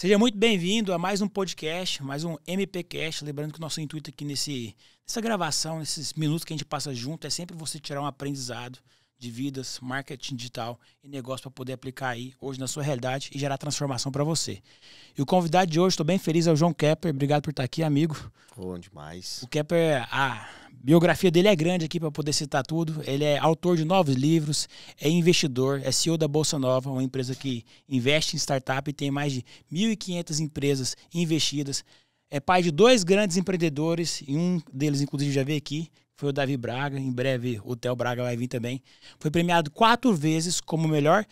Seja muito bem-vindo a mais um podcast, mais um MPcast. Lembrando que o nosso intuito aqui nesse, nessa gravação, nesses minutos que a gente passa junto, é sempre você tirar um aprendizado de vidas, marketing digital e negócio para poder aplicar aí hoje na sua realidade e gerar transformação para você. E o convidado de hoje, estou bem feliz, é o João Kepper. Obrigado por estar tá aqui, amigo. Bom demais. O Kepper, a biografia dele é grande aqui para poder citar tudo. Ele é autor de novos livros, é investidor, é CEO da Bolsa Nova, uma empresa que investe em startup e tem mais de 1.500 empresas investidas. É pai de dois grandes empreendedores, e um deles, inclusive, já veio aqui, foi o Davi Braga, em breve o Theo Braga vai vir também. Foi premiado quatro vezes como o melhor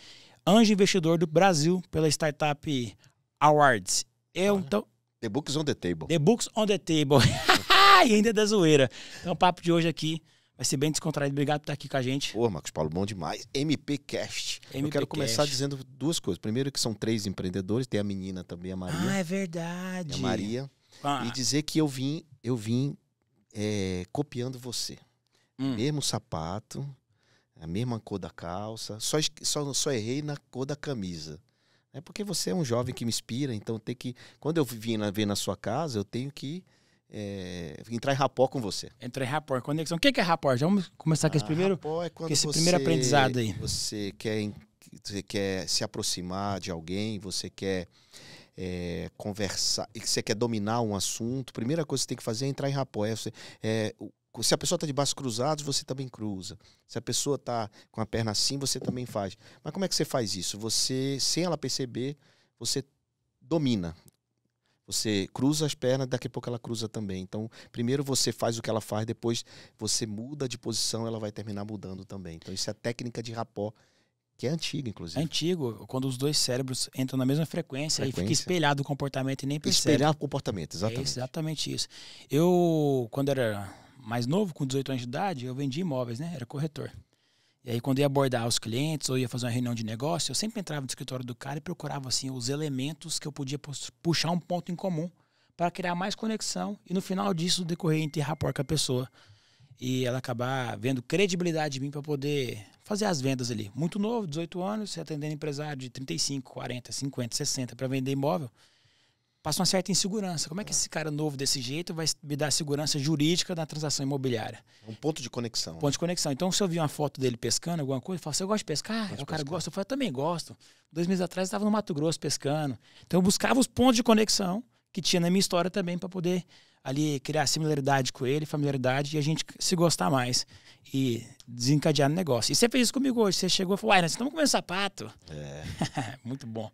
anjo investidor do Brasil pela Startup Awards. Eu, então... The Books on the Table. The Books on the Table. e ainda é da zoeira. Então o papo de hoje aqui vai ser bem descontraído. Obrigado por estar aqui com a gente. Pô, Marcos Paulo, bom demais. MPcast. MP eu quero começar dizendo duas coisas. Primeiro que são três empreendedores, tem a menina também, a Maria. Ah, é verdade. A Maria. Ah. E dizer que eu vim, eu vim é, copiando você. Hum. Mesmo sapato, a mesma cor da calça, só, só, só errei na cor da camisa. É porque você é um jovem que me inspira, então tem que. Quando eu vim ver na sua casa, eu tenho que é, entrar em rapó com você. Entrar em rapó, conexão. O que é rapó? Já vamos começar ah, com esse ah, primeiro, é quando esse você, primeiro aprendizado aí. Você quer, você quer se aproximar de alguém, você quer é, conversar, e que você quer dominar um assunto, a primeira coisa que você tem que fazer é entrar em rapó. É, é, se a pessoa está de braços cruzados, você também cruza. Se a pessoa está com a perna assim, você também faz. Mas como é que você faz isso? Você, sem ela perceber, você domina. Você cruza as pernas, daqui a pouco ela cruza também. Então, primeiro você faz o que ela faz, depois você muda de posição, ela vai terminar mudando também. Então, isso é a técnica de rapó que é antigo, inclusive. É antigo, quando os dois cérebros entram na mesma frequência, frequência. e fica espelhado o comportamento e nem percebe. Espelhar o comportamento, exatamente. É exatamente isso. Eu, quando era mais novo, com 18 anos de idade, eu vendia imóveis, né? Era corretor. E aí, quando ia abordar os clientes ou ia fazer uma reunião de negócio, eu sempre entrava no escritório do cara e procurava assim os elementos que eu podia puxar um ponto em comum para criar mais conexão e no final disso decorrer em ter porca com a pessoa e ela acabar vendo credibilidade em mim para poder fazer as vendas ali. Muito novo, 18 anos, se atendendo empresário de 35, 40, 50, 60 para vender imóvel, passa uma certa insegurança. Como é que é. esse cara novo desse jeito vai me dar segurança jurídica na transação imobiliária? É um ponto de conexão. Né? Ponto de conexão. Então, se eu vi uma foto dele pescando alguma coisa, eu falo, você gosta de pescar? Gosto o é cara gosta. Eu falo, eu também gosto. Dois meses atrás eu estava no Mato Grosso pescando. Então, eu buscava os pontos de conexão que tinha na minha história também para poder ali criar similaridade com ele, familiaridade, e a gente se gostar mais e desencadear no negócio. E você fez isso comigo hoje. Você chegou e falou, uai, nós estamos comendo sapato. É. Muito bom.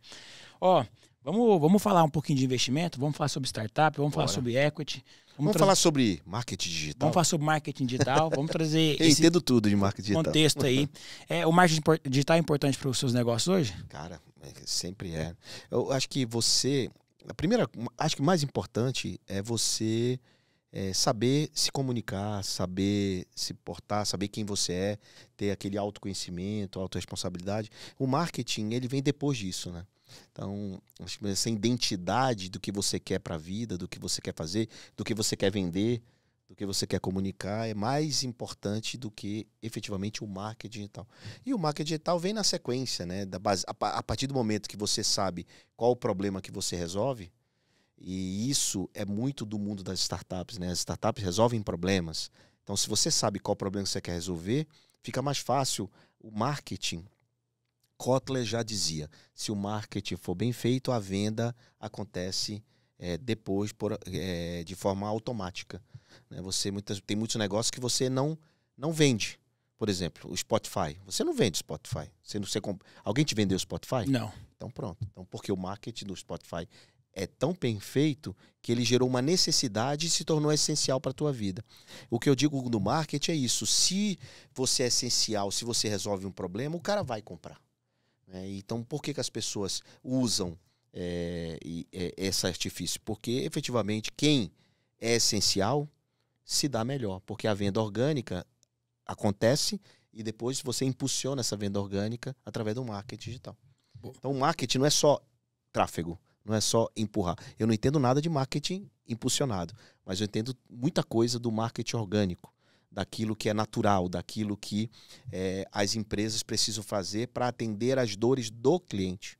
Ó, vamos, vamos falar um pouquinho de investimento, vamos falar sobre startup, vamos Bora. falar sobre equity. Vamos, vamos falar sobre marketing digital. Vamos falar sobre marketing digital. Vamos trazer. Eu entendo tudo de marketing contexto digital. Contexto aí. É, o marketing digital é importante para os seus negócios hoje? Cara, é, sempre é. Eu acho que você a primeira, acho que mais importante é você é, saber se comunicar, saber se portar, saber quem você é, ter aquele autoconhecimento, autoresponsabilidade O marketing, ele vem depois disso, né? Então, essa identidade do que você quer para a vida, do que você quer fazer, do que você quer vender, do que você quer comunicar é mais importante do que efetivamente o marketing digital. E o marketing digital vem na sequência, né? Da base, a, a partir do momento que você sabe qual o problema que você resolve, e isso é muito do mundo das startups, né? As startups resolvem problemas. Então, se você sabe qual problema que você quer resolver, fica mais fácil o marketing. Kotler já dizia: se o marketing for bem feito, a venda acontece é, depois por, é, de forma automática. Né? Você muitas, tem muitos negócios que você não, não vende. Por exemplo, o Spotify. Você não vende Spotify. Você não, você comp... Alguém te vendeu o Spotify? Não. Então pronto. Então, porque o marketing do Spotify é tão bem feito que ele gerou uma necessidade e se tornou essencial para a tua vida. O que eu digo no marketing é isso. Se você é essencial, se você resolve um problema, o cara vai comprar. É, então, por que, que as pessoas usam é, é, esse artifício? Porque, efetivamente, quem é essencial se dá melhor, porque a venda orgânica acontece e depois você impulsiona essa venda orgânica através do marketing digital. Boa. Então, marketing não é só tráfego, não é só empurrar. Eu não entendo nada de marketing impulsionado, mas eu entendo muita coisa do marketing orgânico, daquilo que é natural, daquilo que é, as empresas precisam fazer para atender as dores do cliente.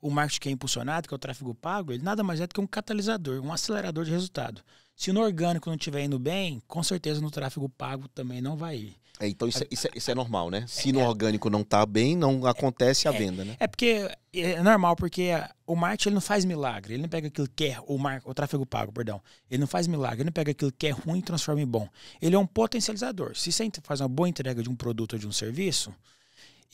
O marketing que é impulsionado, que é o tráfego pago, ele nada mais é do que um catalisador, um acelerador de resultado. Se no orgânico não estiver indo bem, com certeza no tráfego pago também não vai ir. É, então isso, é, isso, é, isso é, normal, né? Se é, no é. orgânico não está bem, não acontece a venda, né? É porque é normal, porque o marketing ele não faz milagre. Ele não pega aquilo que é, o, mar, o tráfego pago, perdão. Ele não faz milagre. Ele não pega aquilo que é ruim e transforma em bom. Ele é um potencializador. Se você faz uma boa entrega de um produto ou de um serviço,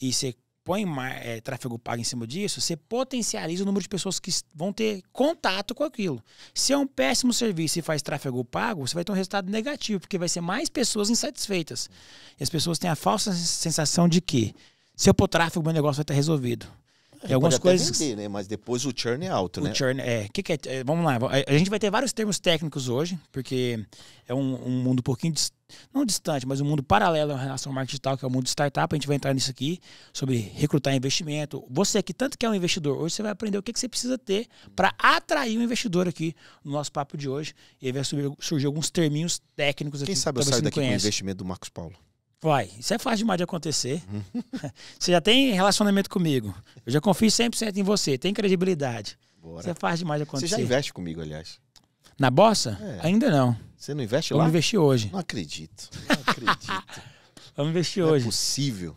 e você põe é, tráfego pago em cima disso, você potencializa o número de pessoas que vão ter contato com aquilo. Se é um péssimo serviço e faz tráfego pago, você vai ter um resultado negativo, porque vai ser mais pessoas insatisfeitas. E as pessoas têm a falsa sensação de que se eu pôr tráfego, meu negócio vai estar resolvido. Tem algumas coisas. Vender, né? Mas depois o churn é alto, o né? O churn é. Que que é. é vamos lá. É, a gente vai ter vários termos técnicos hoje, porque é um, um mundo um pouquinho distante não distante, mas um mundo paralelo em relação ao marketing digital, que é o mundo de startup. A gente vai entrar nisso aqui, sobre recrutar investimento. Você que tanto quer um investidor, hoje você vai aprender o que, que você precisa ter para atrair um investidor aqui no nosso papo de hoje. E aí vai surgir, surgir alguns terminhos técnicos Quem aqui. Quem sabe eu saio daqui conhece. com o investimento do Marcos Paulo. Vai, isso é fácil demais de acontecer. Hum. você já tem relacionamento comigo. Eu já confio 100% em você, tem credibilidade. Bora. Isso é fácil demais de acontecer. Você já investe comigo, aliás. Na Bossa? É. Ainda não. Você não investe Eu lá? Eu investir hoje. Não acredito. Não acredito. Vamos investir não é hoje. É possível.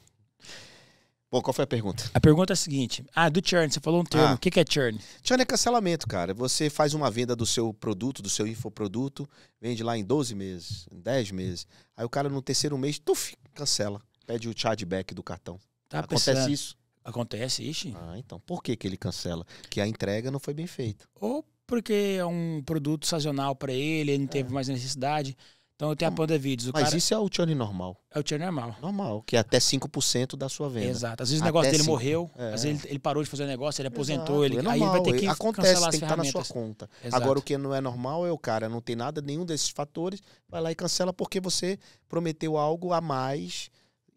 Bom, qual foi a pergunta? A pergunta é a seguinte. Ah, do churn, você falou um termo. Ah. O que é churn? Churn é cancelamento, cara. Você faz uma venda do seu produto, do seu infoproduto, vende lá em 12 meses, em 10 meses. Aí o cara no terceiro mês, tuf, cancela. Pede o chargeback do cartão. Tá Acontece pensando. isso? Acontece, ixi. Ah, então. Por que, que ele cancela? Que a entrega não foi bem feita. Ou porque é um produto sazonal para ele, ele não é. teve mais necessidade. Então eu tenho a tá. vídeos. Mas cara... isso é o churn normal. É o churn normal. Normal, que é até 5% da sua venda. Exato. Às vezes até o negócio dele morreu, é. às vezes ele, ele, parou de fazer negócio, ele aposentou, Exato. ele, é normal, aí ele vai ter é, que Acontece, cancelar tem que estar tá na sua conta. Exato. Agora, o que não é normal é o cara não tem nada, nenhum desses fatores, vai lá e cancela porque você prometeu algo a mais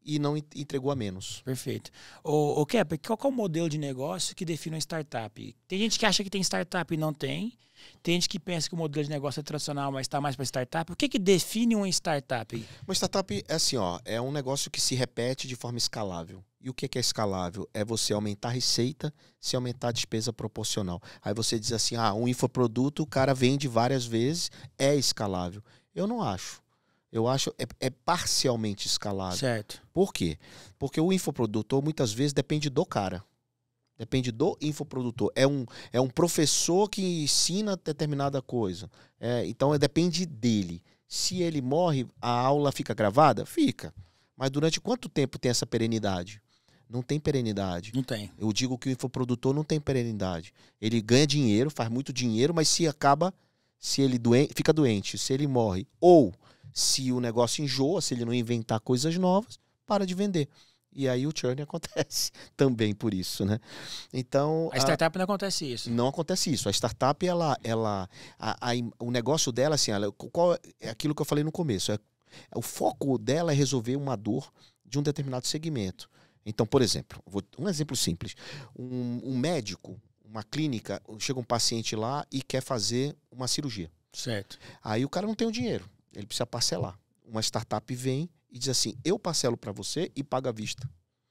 e não entregou a menos. Perfeito. O, o Kepler, qual é o modelo de negócio que define uma startup? Tem gente que acha que tem startup e não tem. Tem gente que pensa que o modelo de negócio é tradicional, mas está mais para startup. O que, que define uma startup? Uma startup é assim, ó, é um negócio que se repete de forma escalável. E o que é escalável? É você aumentar a receita se aumentar a despesa proporcional. Aí você diz assim, ah, um infoproduto o cara vende várias vezes, é escalável. Eu não acho. Eu acho é, é parcialmente escalável. Certo. Por quê? Porque o infoprodutor muitas vezes depende do cara. Depende do infoprodutor. É um, é um professor que ensina determinada coisa. É, então, é, depende dele. Se ele morre, a aula fica gravada? Fica. Mas durante quanto tempo tem essa perenidade? Não tem perenidade. Não tem. Eu digo que o infoprodutor não tem perenidade. Ele ganha dinheiro, faz muito dinheiro, mas se acaba, se ele fica doente, se ele morre, ou se o negócio enjoa, se ele não inventar coisas novas, para de vender. E aí o churn acontece também por isso, né? Então a startup a... não acontece isso. Não acontece isso. A startup ela, ela, a, a, o negócio dela assim, ela, qual é aquilo que eu falei no começo? É, o foco dela é resolver uma dor de um determinado segmento. Então, por exemplo, vou, um exemplo simples: um, um médico, uma clínica, chega um paciente lá e quer fazer uma cirurgia. Certo. Aí o cara não tem o dinheiro, ele precisa parcelar. Uma startup vem e diz assim: eu parcelo para você e pago à vista.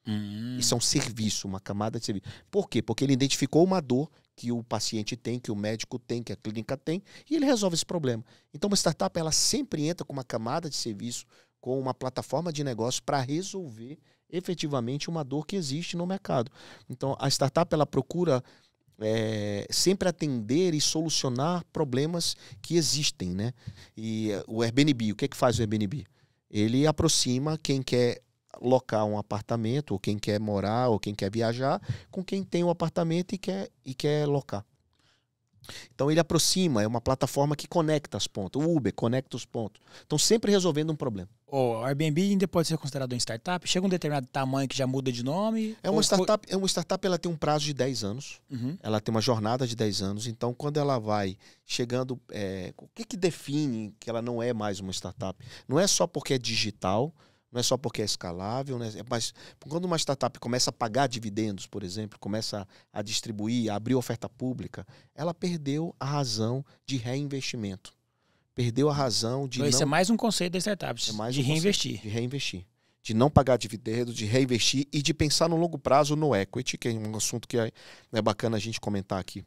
Hum. Isso é um serviço, uma camada de serviço. Por quê? Porque ele identificou uma dor que o paciente tem, que o médico tem, que a clínica tem, e ele resolve esse problema. Então, uma startup ela sempre entra com uma camada de serviço, com uma plataforma de negócio para resolver efetivamente uma dor que existe no mercado. Então, a startup ela procura é, sempre atender e solucionar problemas que existem, né? E eh, o Airbnb, o que é que faz o Airbnb? ele aproxima quem quer locar um apartamento, ou quem quer morar, ou quem quer viajar, com quem tem um apartamento e quer, e quer locar. Então ele aproxima, é uma plataforma que conecta as pontas. O Uber conecta os pontos. Estão sempre resolvendo um problema. O Airbnb ainda pode ser considerado uma startup? Chega um determinado tamanho que já muda de nome? É uma startup, é uma startup ela tem um prazo de 10 anos. Uhum. Ela tem uma jornada de 10 anos. Então, quando ela vai chegando. É, o que, que define que ela não é mais uma startup? Não é só porque é digital, não é só porque é escalável, né? É mas quando uma startup começa a pagar dividendos, por exemplo, começa a distribuir, a abrir oferta pública, ela perdeu a razão de reinvestimento. Perdeu a razão de. Então, não... Isso é mais um conceito das startups: é mais de um reinvestir. De reinvestir. De não pagar dividendos, de reinvestir e de pensar no longo prazo no equity, que é um assunto que é, é bacana a gente comentar aqui.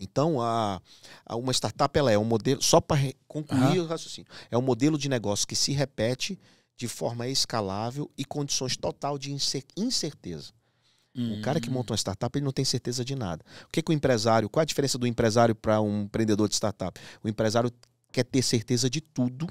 Então, a, a, uma startup ela é um modelo, só para concluir uhum. o raciocínio, é um modelo de negócio que se repete de forma escalável e condições total de incerteza. Hum. O cara que monta uma startup, ele não tem certeza de nada. O que, que o empresário, qual a diferença do empresário para um empreendedor de startup? O empresário quer ter certeza de tudo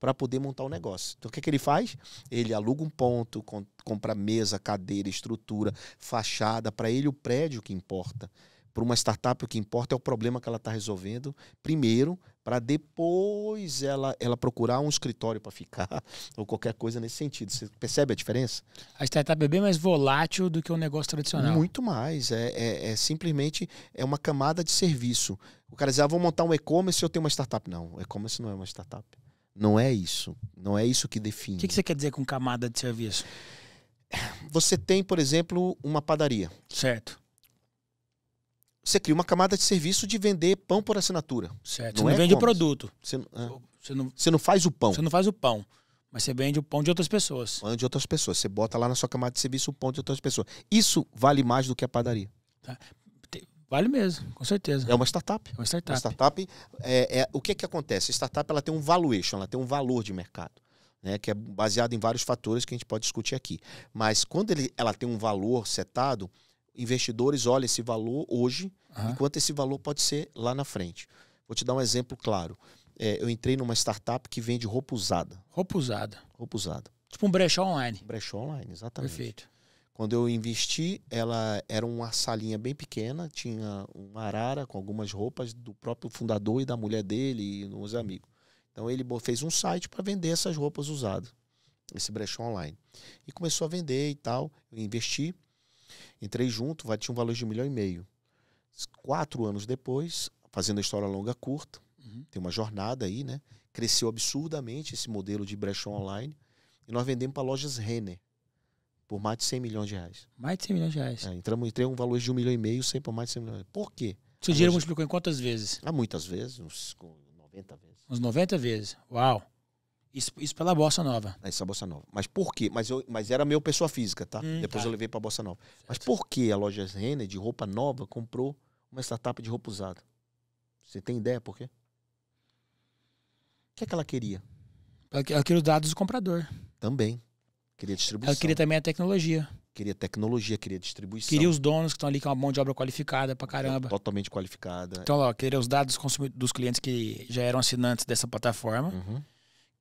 para poder montar o um negócio. Então o que, que ele faz? Ele aluga um ponto, compra mesa, cadeira, estrutura, fachada, para ele o prédio que importa. Para uma startup, o que importa é o problema que ela está resolvendo, primeiro, para depois ela, ela procurar um escritório para ficar ou qualquer coisa nesse sentido. Você percebe a diferença? A startup é bem mais volátil do que o um negócio tradicional. Muito mais. É, é, é, simplesmente é uma camada de serviço. O cara diz, ah, vou montar um e-commerce eu tenho uma startup. Não, o e-commerce não é uma startup. Não é isso. Não é isso que define. O que, que você quer dizer com camada de serviço? Você tem, por exemplo, uma padaria. Certo você cria uma camada de serviço de vender pão por assinatura. Certo. Não você não é vende como? o produto. Você, é. você, não, você não faz o pão. Você não faz o pão. Mas você vende o pão de outras pessoas. Pão de outras pessoas. Você bota lá na sua camada de serviço o pão de outras pessoas. Isso vale mais do que a padaria. Tá. Vale mesmo, com certeza. É uma startup. É uma startup. Uma startup é, é, o que, que acontece? A startup ela tem um valuation, ela tem um valor de mercado. Né, que é baseado em vários fatores que a gente pode discutir aqui. Mas quando ele, ela tem um valor setado, investidores olham esse valor hoje uhum. e quanto esse valor pode ser lá na frente. Vou te dar um exemplo claro. É, eu entrei numa startup que vende roupa usada. Roupa usada. Roupa usada. Tipo um brechó online. Brechó online, exatamente. Perfeito. Quando eu investi, ela era uma salinha bem pequena, tinha uma arara com algumas roupas do próprio fundador e da mulher dele e uns amigos. Então ele fez um site para vender essas roupas usadas, esse brechó online. E começou a vender e tal, eu investi. Entrei junto, tinha um valor de um milhão e meio. Quatro anos depois, fazendo a história longa curta, uhum. tem uma jornada aí, né? Cresceu absurdamente esse modelo de brechó online. E nós vendemos para lojas Renner por mais de 100 milhões de reais. Mais de 100 milhões de reais. É, entramos, entrei um valor de um milhão e meio, sempre por mais de 100 milhões. Por quê? Seu dinheiro assim? multiplicou em quantas vezes? há ah, muitas vezes, uns 90 vezes. Uns 90 vezes. Uau! Isso, isso pela Bossa Nova. Ah, isso é a Bossa Nova. Mas por quê? Mas, eu, mas era meu pessoa física, tá? Hum, Depois tá. eu levei pra Bossa Nova. Certo. Mas por que a loja Renner de roupa nova comprou uma startup de roupa usada? Você tem ideia por quê? O que é que ela queria? Ela queria os dados do comprador. Também. Queria distribuição. Ela queria também a tecnologia. Queria tecnologia, queria distribuição. Queria os donos que estão ali com é uma mão de obra qualificada pra caramba. Totalmente qualificada. Então, ó, queria os dados dos clientes que já eram assinantes dessa plataforma. Uhum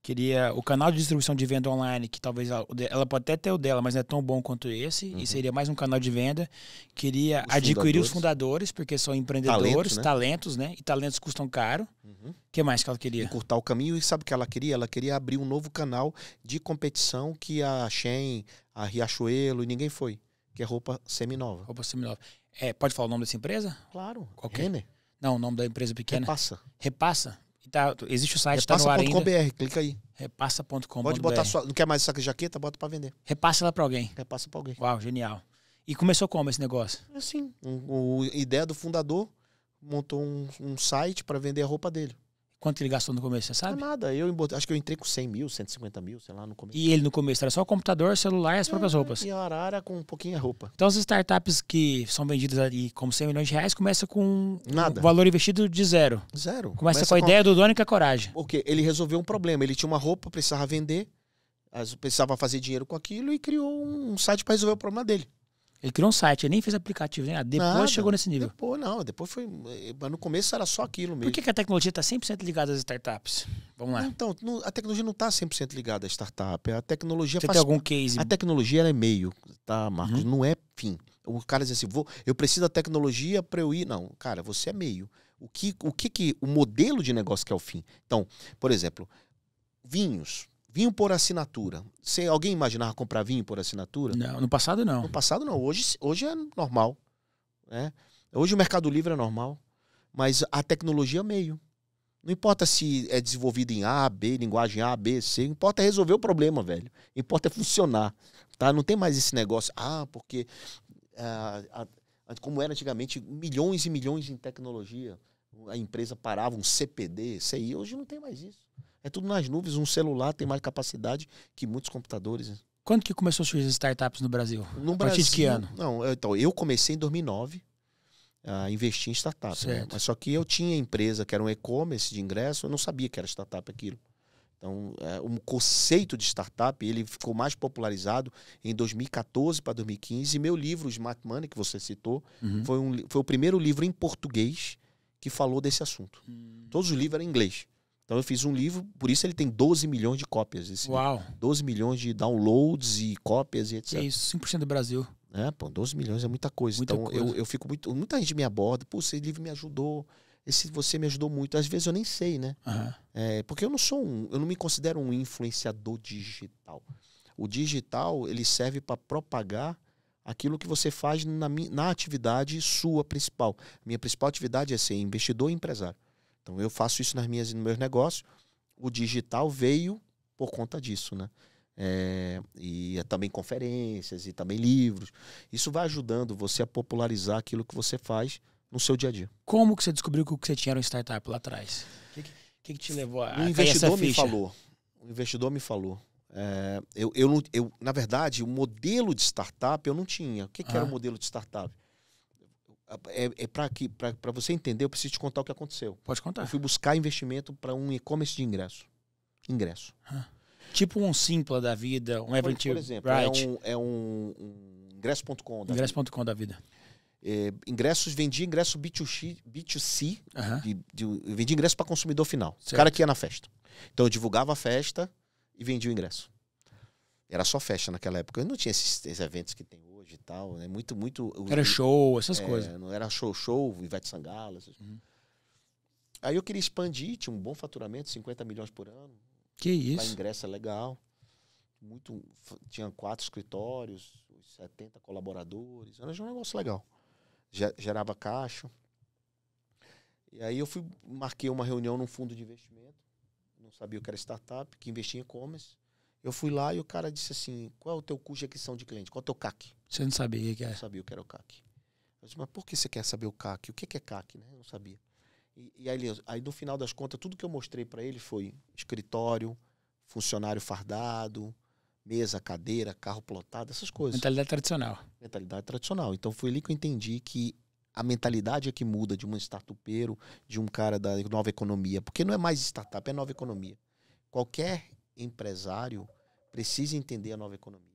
queria o canal de distribuição de venda online, que talvez ela, ela, pode até ter o dela, mas não é tão bom quanto esse, uhum. e seria mais um canal de venda. Queria os adquirir fundadores. os fundadores, porque são empreendedores, talentos, né? talentos, né? E talentos custam caro. O uhum. que mais que ela queria? Encurtar o caminho, e sabe o que ela queria? Ela queria abrir um novo canal de competição que a Shen, a Riachuelo e ninguém foi, que é roupa seminova. Roupa seminova. É, pode falar o nome dessa empresa? Claro. Qual Renner. Não, o nome da empresa pequena. Repassa. Repassa? tá, existe o site, está no ar ainda. Repassa.com.br, clica aí. Repassa.com.br. Pode botar sua, não quer mais essa jaqueta, bota para vender. Repassa lá para alguém. Repassa para alguém. Uau, genial. E começou como esse negócio? É assim, um, o, ideia do fundador montou um, um site para vender a roupa dele. Quanto ele gastou no começo, você é sabe? Não nada. Eu acho que eu entrei com 100 mil, 150 mil, sei lá, no começo. E ele no começo era só computador, celular e as é, próprias roupas. E a arara com um pouquinho de roupa. Então as startups que são vendidas ali como 100 milhões de reais começa com nada. Um valor investido de zero. Zero. Começa, começa com a ideia do dono e com a coragem. Porque ele resolveu um problema. Ele tinha uma roupa, precisava vender, precisava fazer dinheiro com aquilo e criou um site para resolver o problema dele. Ele criou um site, ele nem fez aplicativo, né? Depois Nada. chegou nesse nível. Depois, não, depois foi. Mas no começo era só aquilo mesmo. Por que, que a tecnologia está 100% ligada às startups? Vamos lá. Então, a tecnologia não está 100% ligada à startup. A tecnologia Você faz. Tem algum case? A tecnologia é meio, tá, Marcos? Uhum. Não é fim. O cara diz assim: vou, eu preciso da tecnologia para eu ir. Não, cara, você é meio. O que, o que, que o modelo de negócio que é o fim? Então, por exemplo, vinhos. Vinho por assinatura. Você, alguém imaginava comprar vinho por assinatura? Não, no passado não. No passado não. Hoje, hoje é normal. Né? Hoje o Mercado Livre é normal. Mas a tecnologia é meio. Não importa se é desenvolvido em A, B, linguagem A, B, C. Importa é resolver o problema, velho. Importa é funcionar. Tá? Não tem mais esse negócio. Ah, porque. Ah, como era antigamente, milhões e milhões em tecnologia. A empresa parava um CPD, aí. Hoje não tem mais isso. É tudo nas nuvens. Um celular tem mais capacidade que muitos computadores. Né? Quando que começou a surgir startups no Brasil? No a partir Brasil, de que ano? Não, é, então, eu comecei em 2009 a investir em startup. Né? Mas só que eu tinha empresa que era um e-commerce de ingresso, eu não sabia que era startup aquilo. Então, é, um conceito de startup, ele ficou mais popularizado em 2014 para 2015. E meu livro, Smart Money, que você citou, uhum. foi, um, foi o primeiro livro em português que falou desse assunto. Uhum. Todos os livros eram em inglês. Então eu fiz um livro, por isso ele tem 12 milhões de cópias. Esse Uau! Livro. 12 milhões de downloads e cópias e etc. É isso, 5% do Brasil. É, pô, 12 milhões é muita coisa. Muita então coisa. Eu, eu fico muito. Muita gente me aborda, pô, esse livro me ajudou. Esse você me ajudou muito. Às vezes eu nem sei, né? Uhum. É, porque eu não sou um. Eu não me considero um influenciador digital. O digital, ele serve para propagar aquilo que você faz na, na atividade sua principal. Minha principal atividade é ser investidor e empresário. Então eu faço isso nas minhas nos meus negócios. O digital veio por conta disso, né? É, e é também conferências e também livros. Isso vai ajudando você a popularizar aquilo que você faz no seu dia a dia. Como que você descobriu que o que você tinha era um startup lá atrás? O que, que, que, te levou a O investidor me falou. O investidor me falou. É, eu, eu, eu, na verdade, o modelo de startup eu não tinha. O que, que ah. era o modelo de startup? É, é para aqui, para você entender, eu preciso te contar o que aconteceu. Pode contar. Eu fui buscar investimento para um e-commerce de ingresso. Ingresso. Tipo um Simpla da vida, um Event Por, exemplo, é Right. é um, é um, um ingresso.com da Ingresso.com da vida. É, ingressos, vendia ingresso b 2 B2C, uhum. de, de, vendia ingresso para consumidor final. Certo. O cara que ia na festa. Então eu divulgava a festa e vendia o ingresso. Era só festa naquela época. Eu não tinha esses, esses eventos que tem hoje hoje e tal, né? Muito, muito. Era show, essas é, coisas. Não era show, show, Ivete Sangalo. Essas... Uhum. Aí eu queria expandir, tinha um bom faturamento, 50 milhões por ano. Que isso? Lá é legal. Muito, tinha quatro escritórios, 70 colaboradores. Era um negócio legal. Gerava caixa. E aí eu fui, marquei uma reunião num fundo de investimento. Não sabia o que era startup, que investia em e-commerce. Eu fui lá e o cara disse assim: qual é o teu custo de aquisição de cliente? Qual é o teu CAC? Você não sabia o que era? Não sabia o que era o CAC. Eu disse, mas por que você quer saber o CAC? O que é CAC? Né? Eu não sabia. E, e aí, aí, no final das contas, tudo que eu mostrei para ele foi escritório, funcionário fardado, mesa, cadeira, carro plotado, essas coisas. Mentalidade tradicional. Mentalidade tradicional. Então foi ali que eu entendi que a mentalidade é que muda de um startupeiro, de um cara da nova economia. Porque não é mais startup, é nova economia. Qualquer empresário precisa entender a nova economia.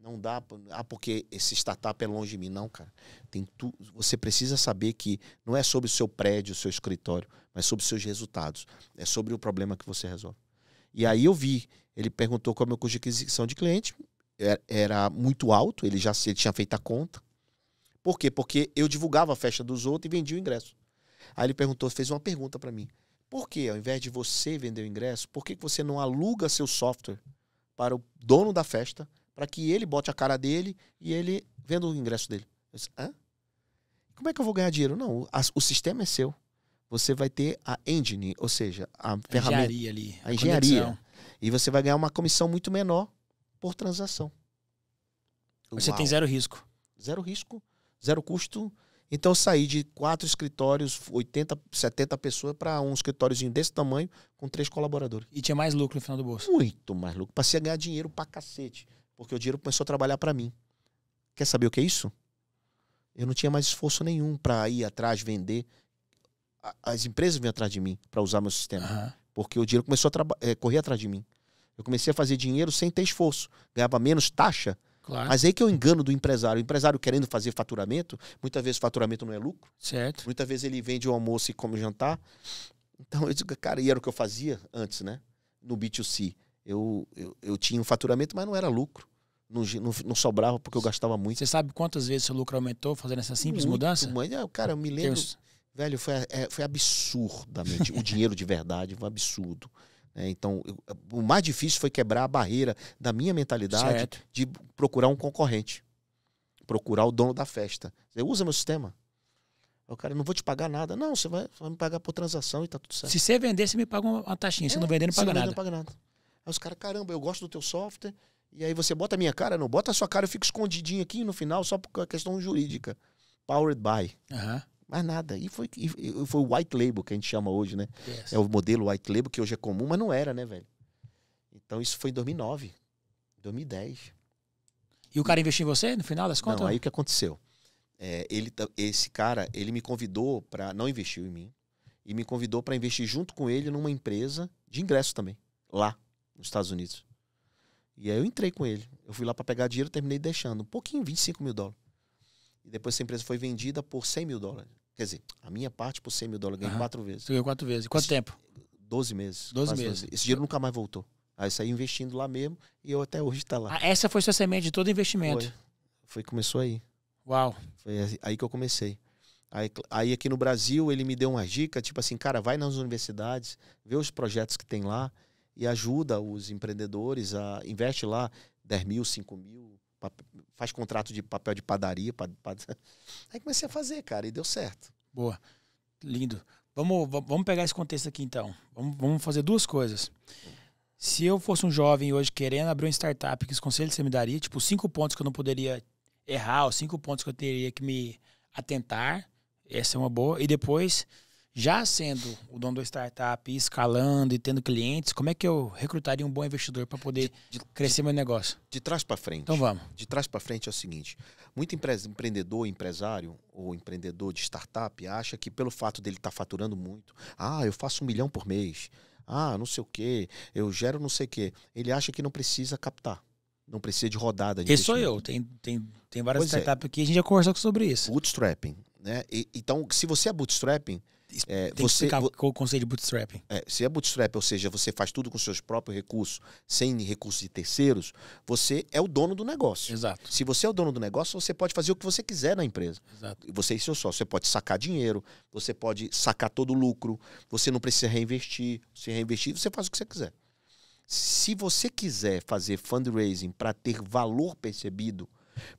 Não dá, ah, porque esse startup é longe de mim. Não, cara. Tem tu, você precisa saber que não é sobre o seu prédio, o seu escritório, mas sobre os seus resultados. É sobre o problema que você resolve. E aí eu vi, ele perguntou qual é o meu custo de aquisição de cliente. Era, é, era muito alto, ele já ele tinha feito a conta. Por quê? Porque eu divulgava a festa dos outros e vendia o ingresso. Aí ele perguntou, fez uma pergunta para mim. Por que, ao invés de você vender o ingresso, por que você não aluga seu software para o dono da festa, para que ele bote a cara dele e ele venda o ingresso dele. Eu disse, Hã? Como é que eu vou ganhar dinheiro? Não, a, o sistema é seu. Você vai ter a engine, ou seja, a, a ferramenta. Engenharia ali, a, a engenharia. E você vai ganhar uma comissão muito menor por transação. Você Uau. tem zero risco. Zero risco, zero custo então eu saí de quatro escritórios, 80, 70 pessoas, para um escritóriozinho desse tamanho, com três colaboradores. E tinha mais lucro no final do bolso? Muito mais lucro. Passei a ganhar dinheiro pra cacete, porque o dinheiro começou a trabalhar para mim. Quer saber o que é isso? Eu não tinha mais esforço nenhum para ir atrás, vender. As empresas vinham atrás de mim para usar meu sistema. Uhum. Porque o dinheiro começou a eh, correr atrás de mim. Eu comecei a fazer dinheiro sem ter esforço. Ganhava menos taxa Claro. Mas aí que é o engano do empresário. O empresário querendo fazer faturamento, muitas vezes faturamento não é lucro. Certo. Muitas vezes ele vende o almoço e come o jantar. Então eu digo, cara, e era o que eu fazia antes, né? No B2C. Eu, eu, eu tinha um faturamento, mas não era lucro. Não, não, não, sobrava porque eu gastava muito. Você sabe quantas vezes seu lucro aumentou fazendo essa simples muito, mudança? Mas, cara, eu me lembro. Deus. Velho, foi, é, foi absurdamente. o dinheiro de verdade foi um absurdo. Né? então, eu, o mais difícil foi quebrar a barreira da minha mentalidade certo. de procurar um concorrente, procurar o dono da festa. Você usa meu sistema. O cara, não vou te pagar nada. Não, você vai, vai me pagar por transação e tá tudo certo. Se você vender, você me paga uma taxinha. É, se não vender, não paga, nada. não paga nada. Aí os caras, caramba, eu gosto do teu software. E aí você bota a minha cara, não, bota a sua cara, eu fico escondidinho aqui no final, só por questão jurídica. Powered by. Uhum. Mais nada. E foi, e foi o white label que a gente chama hoje, né? Yes. É o modelo white label, que hoje é comum, mas não era, né, velho? Então isso foi em 2009, 2010. E o cara investiu em você no final das contas? Não, aí o que aconteceu? É, ele, esse cara, ele me convidou para não investiu em mim e me convidou para investir junto com ele numa empresa de ingresso também, lá nos Estados Unidos. E aí eu entrei com ele. Eu fui lá para pegar dinheiro, terminei deixando um pouquinho, 25 mil dólares. E depois essa empresa foi vendida por 100 mil dólares. Quer dizer, a minha parte por 100 mil dólares, ganhei uhum. quatro vezes. Você ganhou quatro vezes. Quanto Esse, tempo? Doze meses. Doze meses. Esse dinheiro nunca mais voltou. Aí saí investindo lá mesmo e eu até hoje está lá. Ah, essa foi sua semente de todo investimento? Foi. foi. começou aí. Uau. Foi aí que eu comecei. Aí, aí aqui no Brasil ele me deu uma dica, tipo assim, cara, vai nas universidades, vê os projetos que tem lá e ajuda os empreendedores a investe lá 10 mil, 5 mil, faz contrato de papel de padaria. Aí comecei a fazer, cara, e deu certo. Boa. Lindo. Vamos, vamos pegar esse contexto aqui então. Vamos, vamos fazer duas coisas. Se eu fosse um jovem hoje querendo abrir uma startup, que os conselhos você me daria? Tipo, cinco pontos que eu não poderia errar, ou cinco pontos que eu teria que me atentar. Essa é uma boa. E depois, já sendo o dono da startup, escalando e tendo clientes, como é que eu recrutaria um bom investidor para poder de, de, crescer de, meu negócio? De trás para frente. Então vamos. De trás para frente é o seguinte: muito empreendedor, empresário ou empreendedor de startup acha que pelo fato dele estar tá faturando muito, ah, eu faço um milhão por mês, ah, não sei o quê, eu gero não sei o quê, ele acha que não precisa captar não precisa de rodada. De Esse sou eu. Tem, tem, tem várias pois startups é. aqui, a gente já conversou sobre isso. Bootstrapping. Né? E, então, se você é bootstrapping, é, Tem você que explicar o conceito de bootstrapping. É, se é bootstrap, ou seja, você faz tudo com seus próprios recursos, sem recursos de terceiros, você é o dono do negócio. Exato. Se você é o dono do negócio, você pode fazer o que você quiser na empresa. Exato. Você e seu sócio, você pode sacar dinheiro, você pode sacar todo o lucro, você não precisa reinvestir. Se reinvestir, você faz o que você quiser. Se você quiser fazer fundraising para ter valor percebido,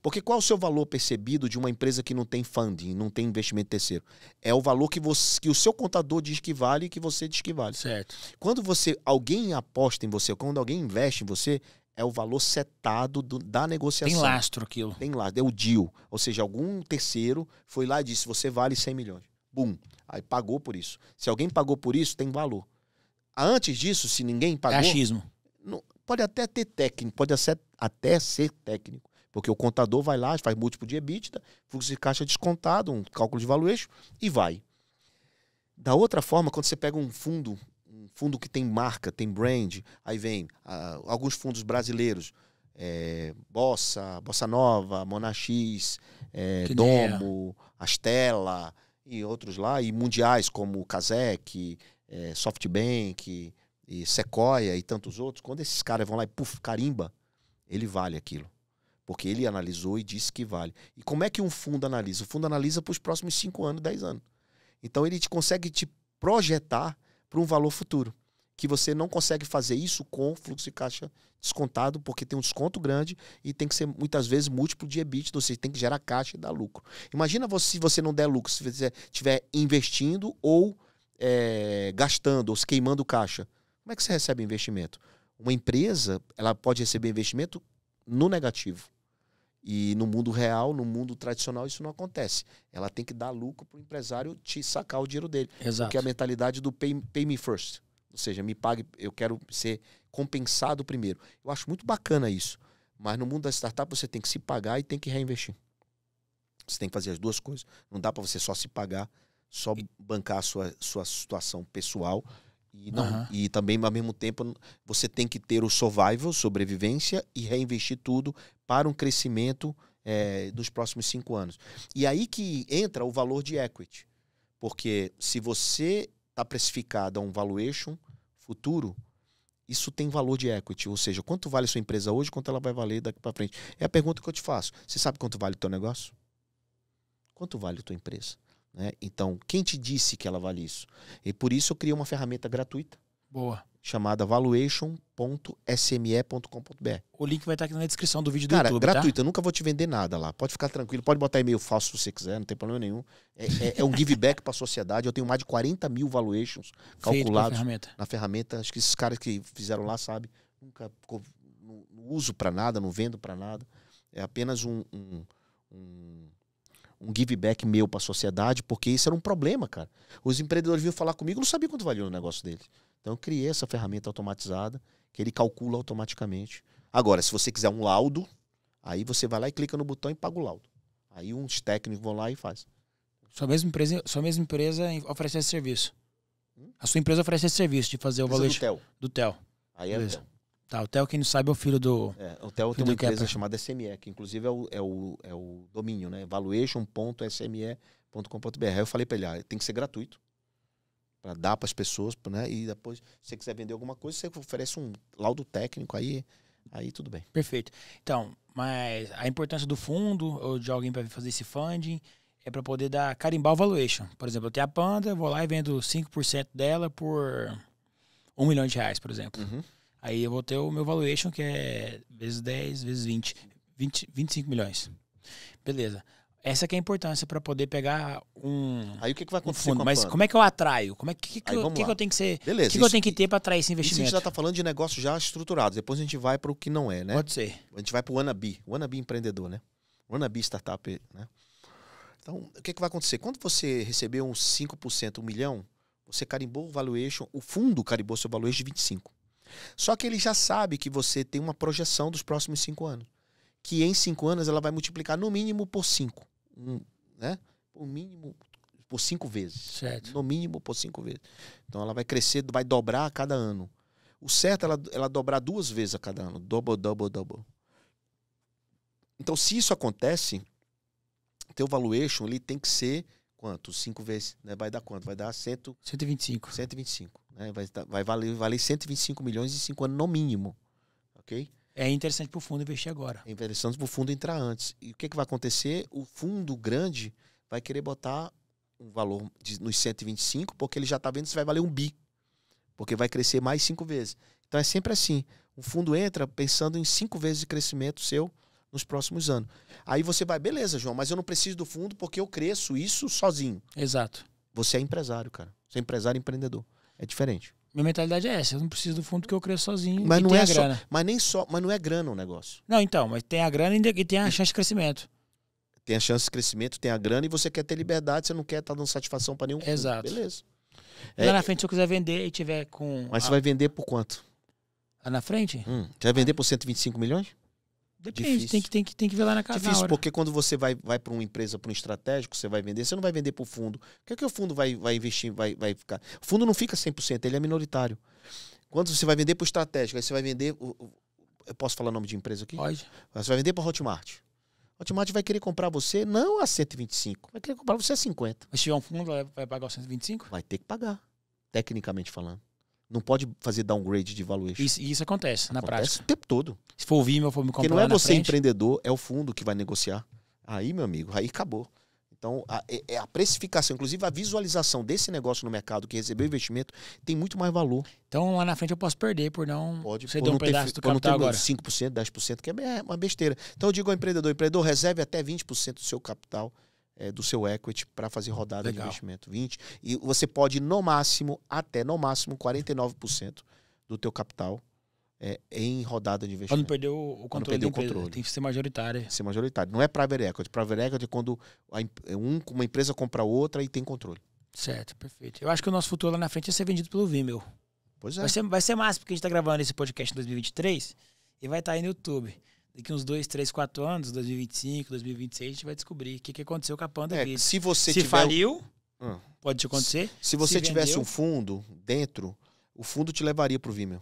porque qual é o seu valor percebido de uma empresa que não tem funding, não tem investimento terceiro? É o valor que, você, que o seu contador diz que vale e que você diz que vale. Certo. Quando você alguém aposta em você, quando alguém investe em você, é o valor setado do, da negociação. Tem lastro aquilo. Tem lastro, é o deal. Ou seja, algum terceiro foi lá e disse, você vale 100 milhões. Bum. Aí pagou por isso. Se alguém pagou por isso, tem valor. Antes disso, se ninguém pagou... É achismo. Não, pode até ter técnico, pode até ser técnico. Porque o contador vai lá, faz múltiplo de EBITDA, fluxo de caixa descontado, um cálculo de valuation e vai. Da outra forma, quando você pega um fundo, um fundo que tem marca, tem brand, aí vem uh, alguns fundos brasileiros, é, Bossa, Bossa Nova, Monaxis, é, Domo, Astela e outros lá, e mundiais como Kazek, é, SoftBank, e Sequoia e tantos outros. Quando esses caras vão lá e puf, carimba, ele vale aquilo. Porque ele analisou e disse que vale. E como é que um fundo analisa? O fundo analisa para os próximos 5 anos, 10 anos. Então ele te consegue te projetar para um valor futuro. Que você não consegue fazer isso com fluxo de caixa descontado, porque tem um desconto grande e tem que ser muitas vezes múltiplo de EBITDA, ou seja, tem que gerar caixa e dar lucro. Imagina você, se você não der lucro, se você estiver investindo ou é, gastando, ou se queimando caixa. Como é que você recebe investimento? Uma empresa, ela pode receber investimento no negativo. E no mundo real, no mundo tradicional, isso não acontece. Ela tem que dar lucro para o empresário te sacar o dinheiro dele. Exato. Porque é a mentalidade do pay, pay me first. Ou seja, me pague, eu quero ser compensado primeiro. Eu acho muito bacana isso. Mas no mundo da startup, você tem que se pagar e tem que reinvestir. Você tem que fazer as duas coisas. Não dá para você só se pagar, só bancar a sua, sua situação pessoal e, não, uhum. e também, ao mesmo tempo, você tem que ter o survival, sobrevivência, e reinvestir tudo para um crescimento é, eh, dos próximos cinco anos. E aí que entra o valor de equity. Porque se você está precificado a um valuation futuro, isso tem valor de equity, ou seja, quanto vale sua empresa hoje, quanto ela vai valer daqui para frente. É a pergunta que eu te faço. Você sabe quanto vale o teu negócio? Quanto vale a tua empresa? Né? Então, quem te disse que ela vale isso? E por isso eu criei uma ferramenta gratuita. Boa. Chamada valuation.sme.com.br. O link vai estar aqui na descrição do vídeo do Cara, YouTube. Cara, tá? gratuito, tá? eu nunca vou te vender nada lá. Pode ficar tranquilo, pode botar e-mail falso se você quiser, não tem problema nenhum. É, é, é um give back para a sociedade. Eu tenho mais de 40 mil valuations calculados ferramenta. na ferramenta. Acho que esses caras que fizeram lá, sabe? Nunca não uso para nada, não vendo para nada. É apenas um, um, um um give back meu para a sociedade, porque isso era um problema, cara. Os empreendedores vinham falar comigo, não sabia quanto valia o negócio deles. Então eu criei essa ferramenta automatizada, que ele calcula automaticamente. Agora, se você quiser um laudo, aí você vai lá e clica no botão e paga o laudo. Aí uns técnicos vão lá e faz. Sua mesma empresa, sua mesma empresa oferece esse serviço. Hum? A sua empresa oferece esse serviço de fazer o valor do TEL. Do TEL. Aí é Beleza. Tá, o Theo, quem não sabe, é o filho do. É, o Theo tem uma empresa Kepler. chamada SME, que inclusive é o, é o, é o domínio, né? valuation.sme.com.br. Aí eu falei para ele, ah, tem que ser gratuito para dar para as pessoas, né? E depois, se você quiser vender alguma coisa, você oferece um laudo técnico aí, aí tudo bem. Perfeito. Então, mas a importância do fundo ou de alguém para fazer esse funding é para poder dar carimbar o valuation. Por exemplo, eu tenho a Panda, vou lá e vendo 5% dela por um milhão de reais, por exemplo. Uhum. Aí eu vou ter o meu valuation, que é vezes 10, vezes 20, 20 25 milhões. Beleza. Essa que é a importância para poder pegar um. Aí o que, que vai acontecer? Um fundo. Com Mas como é que eu atraio? Como é que, que, que, eu, que eu, tenho que ser? Beleza. O que, eu tenho que ter para atrair esse investimento? a gente já está falando de negócios já estruturados. Depois a gente vai para o que não é, né? Pode ser. A gente vai para o wannabe, wannabe empreendedor, né? Wannabe startup, né? Então, o que, que vai acontecer? Quando você receber uns 5%, 1 milhão, você carimbou o valuation, o fundo carimbou seu valuation de 25. Só que ele já sabe que você tem uma projeção dos próximos cinco anos. Que em cinco anos ela vai multiplicar no mínimo por cinco. Um, né? Por mínimo por cinco vezes. Certo. No mínimo por cinco vezes. Então ela vai crescer, vai dobrar a cada ano. O certo é ela, ela dobrar duas vezes a cada ano. Double, double, double. Então, se isso acontece, teu valuation ele tem que ser quanto? Cinco vezes, né? Vai dar quanto? Vai dar cento... 125. 125, né? Vai, vai valer, valer 125 milhões em cinco anos no mínimo, ok? É interessante para o fundo investir agora. É interessante para o fundo entrar antes. E o que, que vai acontecer? O fundo grande vai querer botar um valor de, nos 125, porque ele já está vendo se vai valer um bi. Porque vai crescer mais cinco vezes. Então é sempre assim. O fundo entra pensando em cinco vezes de crescimento seu nos próximos anos. Aí você vai, beleza, João, mas eu não preciso do fundo porque eu cresço isso sozinho. Exato. Você é empresário, cara. Você é empresário empreendedor. É diferente. Minha mentalidade é essa, eu não preciso do fundo porque eu cresço sozinho. Mas não é só, grana. mas nem só, mas não é grana o negócio. Não, então, mas tem a grana e tem a chance de crescimento. Tem a chance de crescimento, tem a grana e você quer ter liberdade, você não quer estar tá dando satisfação para nenhum. Exato. Fundo. Beleza. Lá é, na frente, se eu quiser vender e tiver com. Mas a... você vai vender por quanto? Lá na frente? Hum, você vai vender por 125 milhões? Depende, difícil. tem que, tem, que, tem que ver lá na casa. Difícil, porque quando você vai, vai para uma empresa, para um estratégico, você vai vender, você não vai vender para o fundo. O que é que o fundo vai, vai investir, vai, vai ficar? O fundo não fica 100%, ele é minoritário. Quando você vai vender para o estratégico, aí você vai vender. Eu posso falar o nome de empresa aqui? Pode. Você vai vender para Hotmart. Hotmart vai querer comprar você não a 125, vai querer comprar você a 50. Mas se tiver um fundo, vai pagar os 125? Vai ter que pagar, tecnicamente falando. Não pode fazer downgrade de valuation. Isso, isso acontece, acontece na prática. o tempo todo. Se for o Vimeo, for me comprar Porque não é você frente. empreendedor, é o fundo que vai negociar. Aí, meu amigo, aí acabou. Então, a, é, é a precificação, inclusive a visualização desse negócio no mercado que recebeu investimento, tem muito mais valor. Então, lá na frente eu posso perder por não Pode, ceder um não pedaço ter, do capital não ter agora. 5%, 10%, que é uma besteira. Então, eu digo ao empreendedor, empreendedor, reserve até 20% do seu capital é, do seu equity para fazer rodada Legal. de investimento. 20. E você pode, no máximo, até no máximo, 49% do teu capital é, em rodada de investimento. Para não perder o, controle. Perder o controle. Tem que ser majoritária. Ser majoritário. Não é private equity. Private equity é quando a, é um, uma empresa compra outra e tem controle. Certo, perfeito. Eu acho que o nosso futuro lá na frente é ser vendido pelo Vimeo. Pois é. Vai ser, vai ser massa, porque a gente está gravando esse podcast em 2023 e vai estar tá aí no YouTube daqui uns 2, 3, 4 anos, 2025, 2026, a gente vai descobrir o que, que aconteceu com a Panda é, Se você se tiver... faliu, ah. pode acontecer. Se, se você se tivesse vendeu... um fundo dentro, o fundo te levaria para o Vimeo.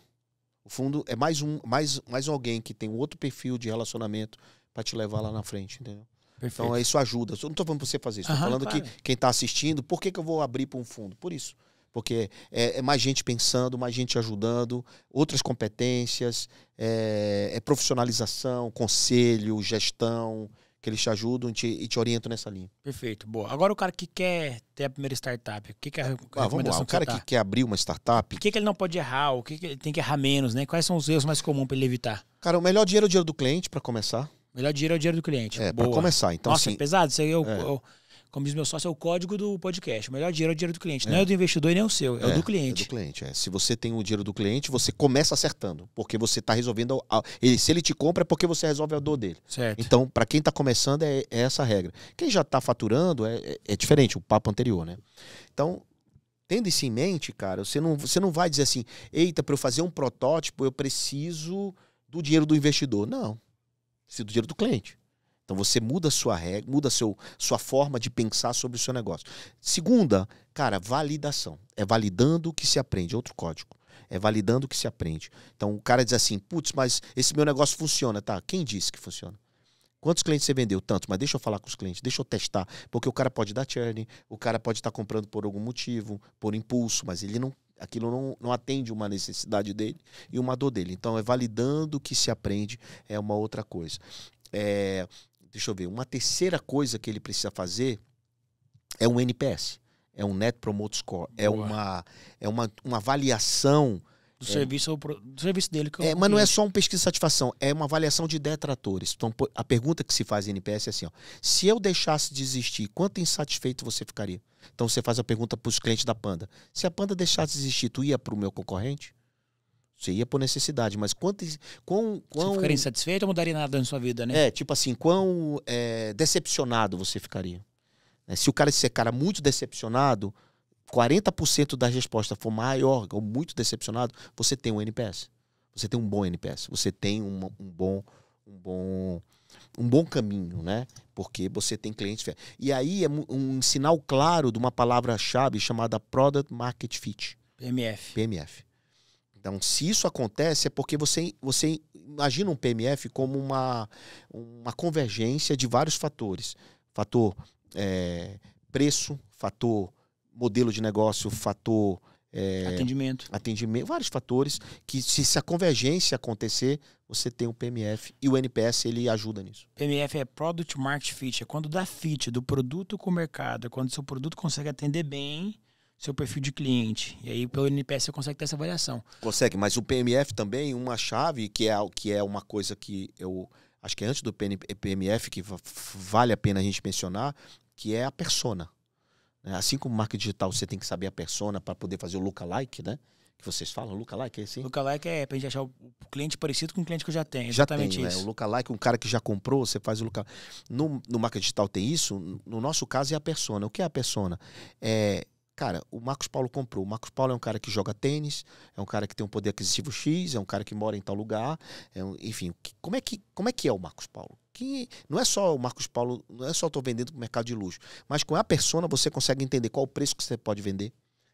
O fundo é mais um, mais, mais alguém que tem um outro perfil de relacionamento para te levar lá na frente, entendeu? Então, Perfeito. Então isso ajuda. Eu não estou falando para você fazer isso. Estou falando claro. que quem está assistindo, por que, que eu vou abrir para um fundo? Por isso porque é, é, mais gente pensando, mais gente ajudando, outras competências, é, é profissionalização, conselho, gestão, que eles te ajudam e te, e te, orientam nessa linha. Perfeito, boa. Agora o cara que quer ter a primeira startup, o que, que é a ah, vamos lá. O cara que quer abrir uma startup... O que, que ele não pode errar? O que, que ele tem que errar menos? né? Quais são os erros mais comuns para ele evitar? Cara, o melhor dinheiro é o dinheiro do cliente, para começar. O melhor dinheiro é o dinheiro do cliente. É, para começar. Então, Nossa, é assim, é pesado. Isso aí eu, é. eu como diz meu sócio, é o código do podcast. O melhor dinheiro é o dinheiro do cliente. É. Não é o do investidor e nem o seu, é, é o é do cliente. É do cliente, é. Se você tem o dinheiro do cliente, você começa acertando, porque você está resolvendo. A... Ele, se ele te compra, é porque você resolve a dor dele. Certo. Então, para quem está começando, é, é, essa a regra. Quem já está faturando, é, é, é diferente, o papo anterior, né? Então, tendo isso em mente, cara, você não, você não vai dizer assim, eita, para eu fazer um protótipo, eu preciso do dinheiro do investidor. Não. Preciso do dinheiro do cliente. Então você muda sua regra, muda seu, sua forma de pensar sobre o seu negócio. Segunda, cara, validação. É validando que se aprende, é outro código. É validando que se aprende. Então o cara diz assim: "Putz, mas esse meu negócio funciona, tá? Quem disse que funciona?" Quantos clientes você vendeu? Tantos, mas deixa eu falar com os clientes, deixa eu testar, porque o cara pode dar churn, o cara pode estar tá comprando por algum motivo, por impulso, mas ele não aquilo não, não atende uma necessidade dele e uma dor dele. Então é validando que se aprende é uma outra coisa. É, deixa eu ver, uma terceira coisa que ele precisa fazer é um NPS, é um Net Promoter Score, é Boa. é uma é uma, uma avaliação do é, serviço do serviço dele que é, mas não é só um pesquisa de satisfação, é uma avaliação de detratores. Então a pergunta que se faz em NPS é assim, ó, se eu deixasse de existir, quanto insatisfeito você ficaria? Então você faz a pergunta para os clientes da Panda. Se a Panda deixasse de existir, tu ia para o meu concorrente? Você ia por necessidade, mas quantos, Quão, quão... Você ficaria insatisfeito ou mudaria nada na sua vida, né? É, tipo assim, quão é, decepcionado você ficaria? É, se o cara se é cara muito decepcionado, 40% da resposta for maior ou muito decepcionado, você tem um NPS. Você tem um bom NPS. Você tem um, um bom. Um bom um bom caminho, né? Porque você tem clientes fiéis. E aí é um sinal claro de uma palavra-chave chamada Product Market Fit. PMF. PMF. Então, se isso acontece, é porque você, você imagina um PMF como uma, uma convergência de vários fatores. Fator é, preço, fator modelo de negócio, fator. É, atendimento. Atendimento, vários fatores que, se, se a convergência acontecer, você tem o um PMF e o NPS ele ajuda nisso. PMF é Product Market Fit, é quando dá fit do produto com o mercado, é quando seu produto consegue atender bem seu perfil de cliente. E aí pelo NPS você consegue ter essa variação. Consegue, mas o PMF também, uma chave que é, que é uma coisa que eu acho que é antes do PMF que vale a pena a gente mencionar, que é a persona. Né? Assim como marca digital, você tem que saber a persona para poder fazer o lookalike, né? Que vocês falam, lookalike é assim? Lookalike é para gente achar o cliente parecido com o cliente que eu já tenho. Exatamente já tem, né? isso. Né? O lookalike, um cara que já comprou, você faz o lookalike. No, no marca digital tem isso, no nosso caso é a persona. O que é a persona? É Cara, o Marcos Paulo comprou. O Marcos Paulo é um cara que joga tênis, é um cara que tem um poder aquisitivo X, é um cara que mora em tal lugar. É um, enfim, como é, que, como é que é o Marcos Paulo? quem não é só o Marcos Paulo, não é só estou vendendo para o mercado de luxo, mas com a persona você consegue entender qual o preço que você pode vender.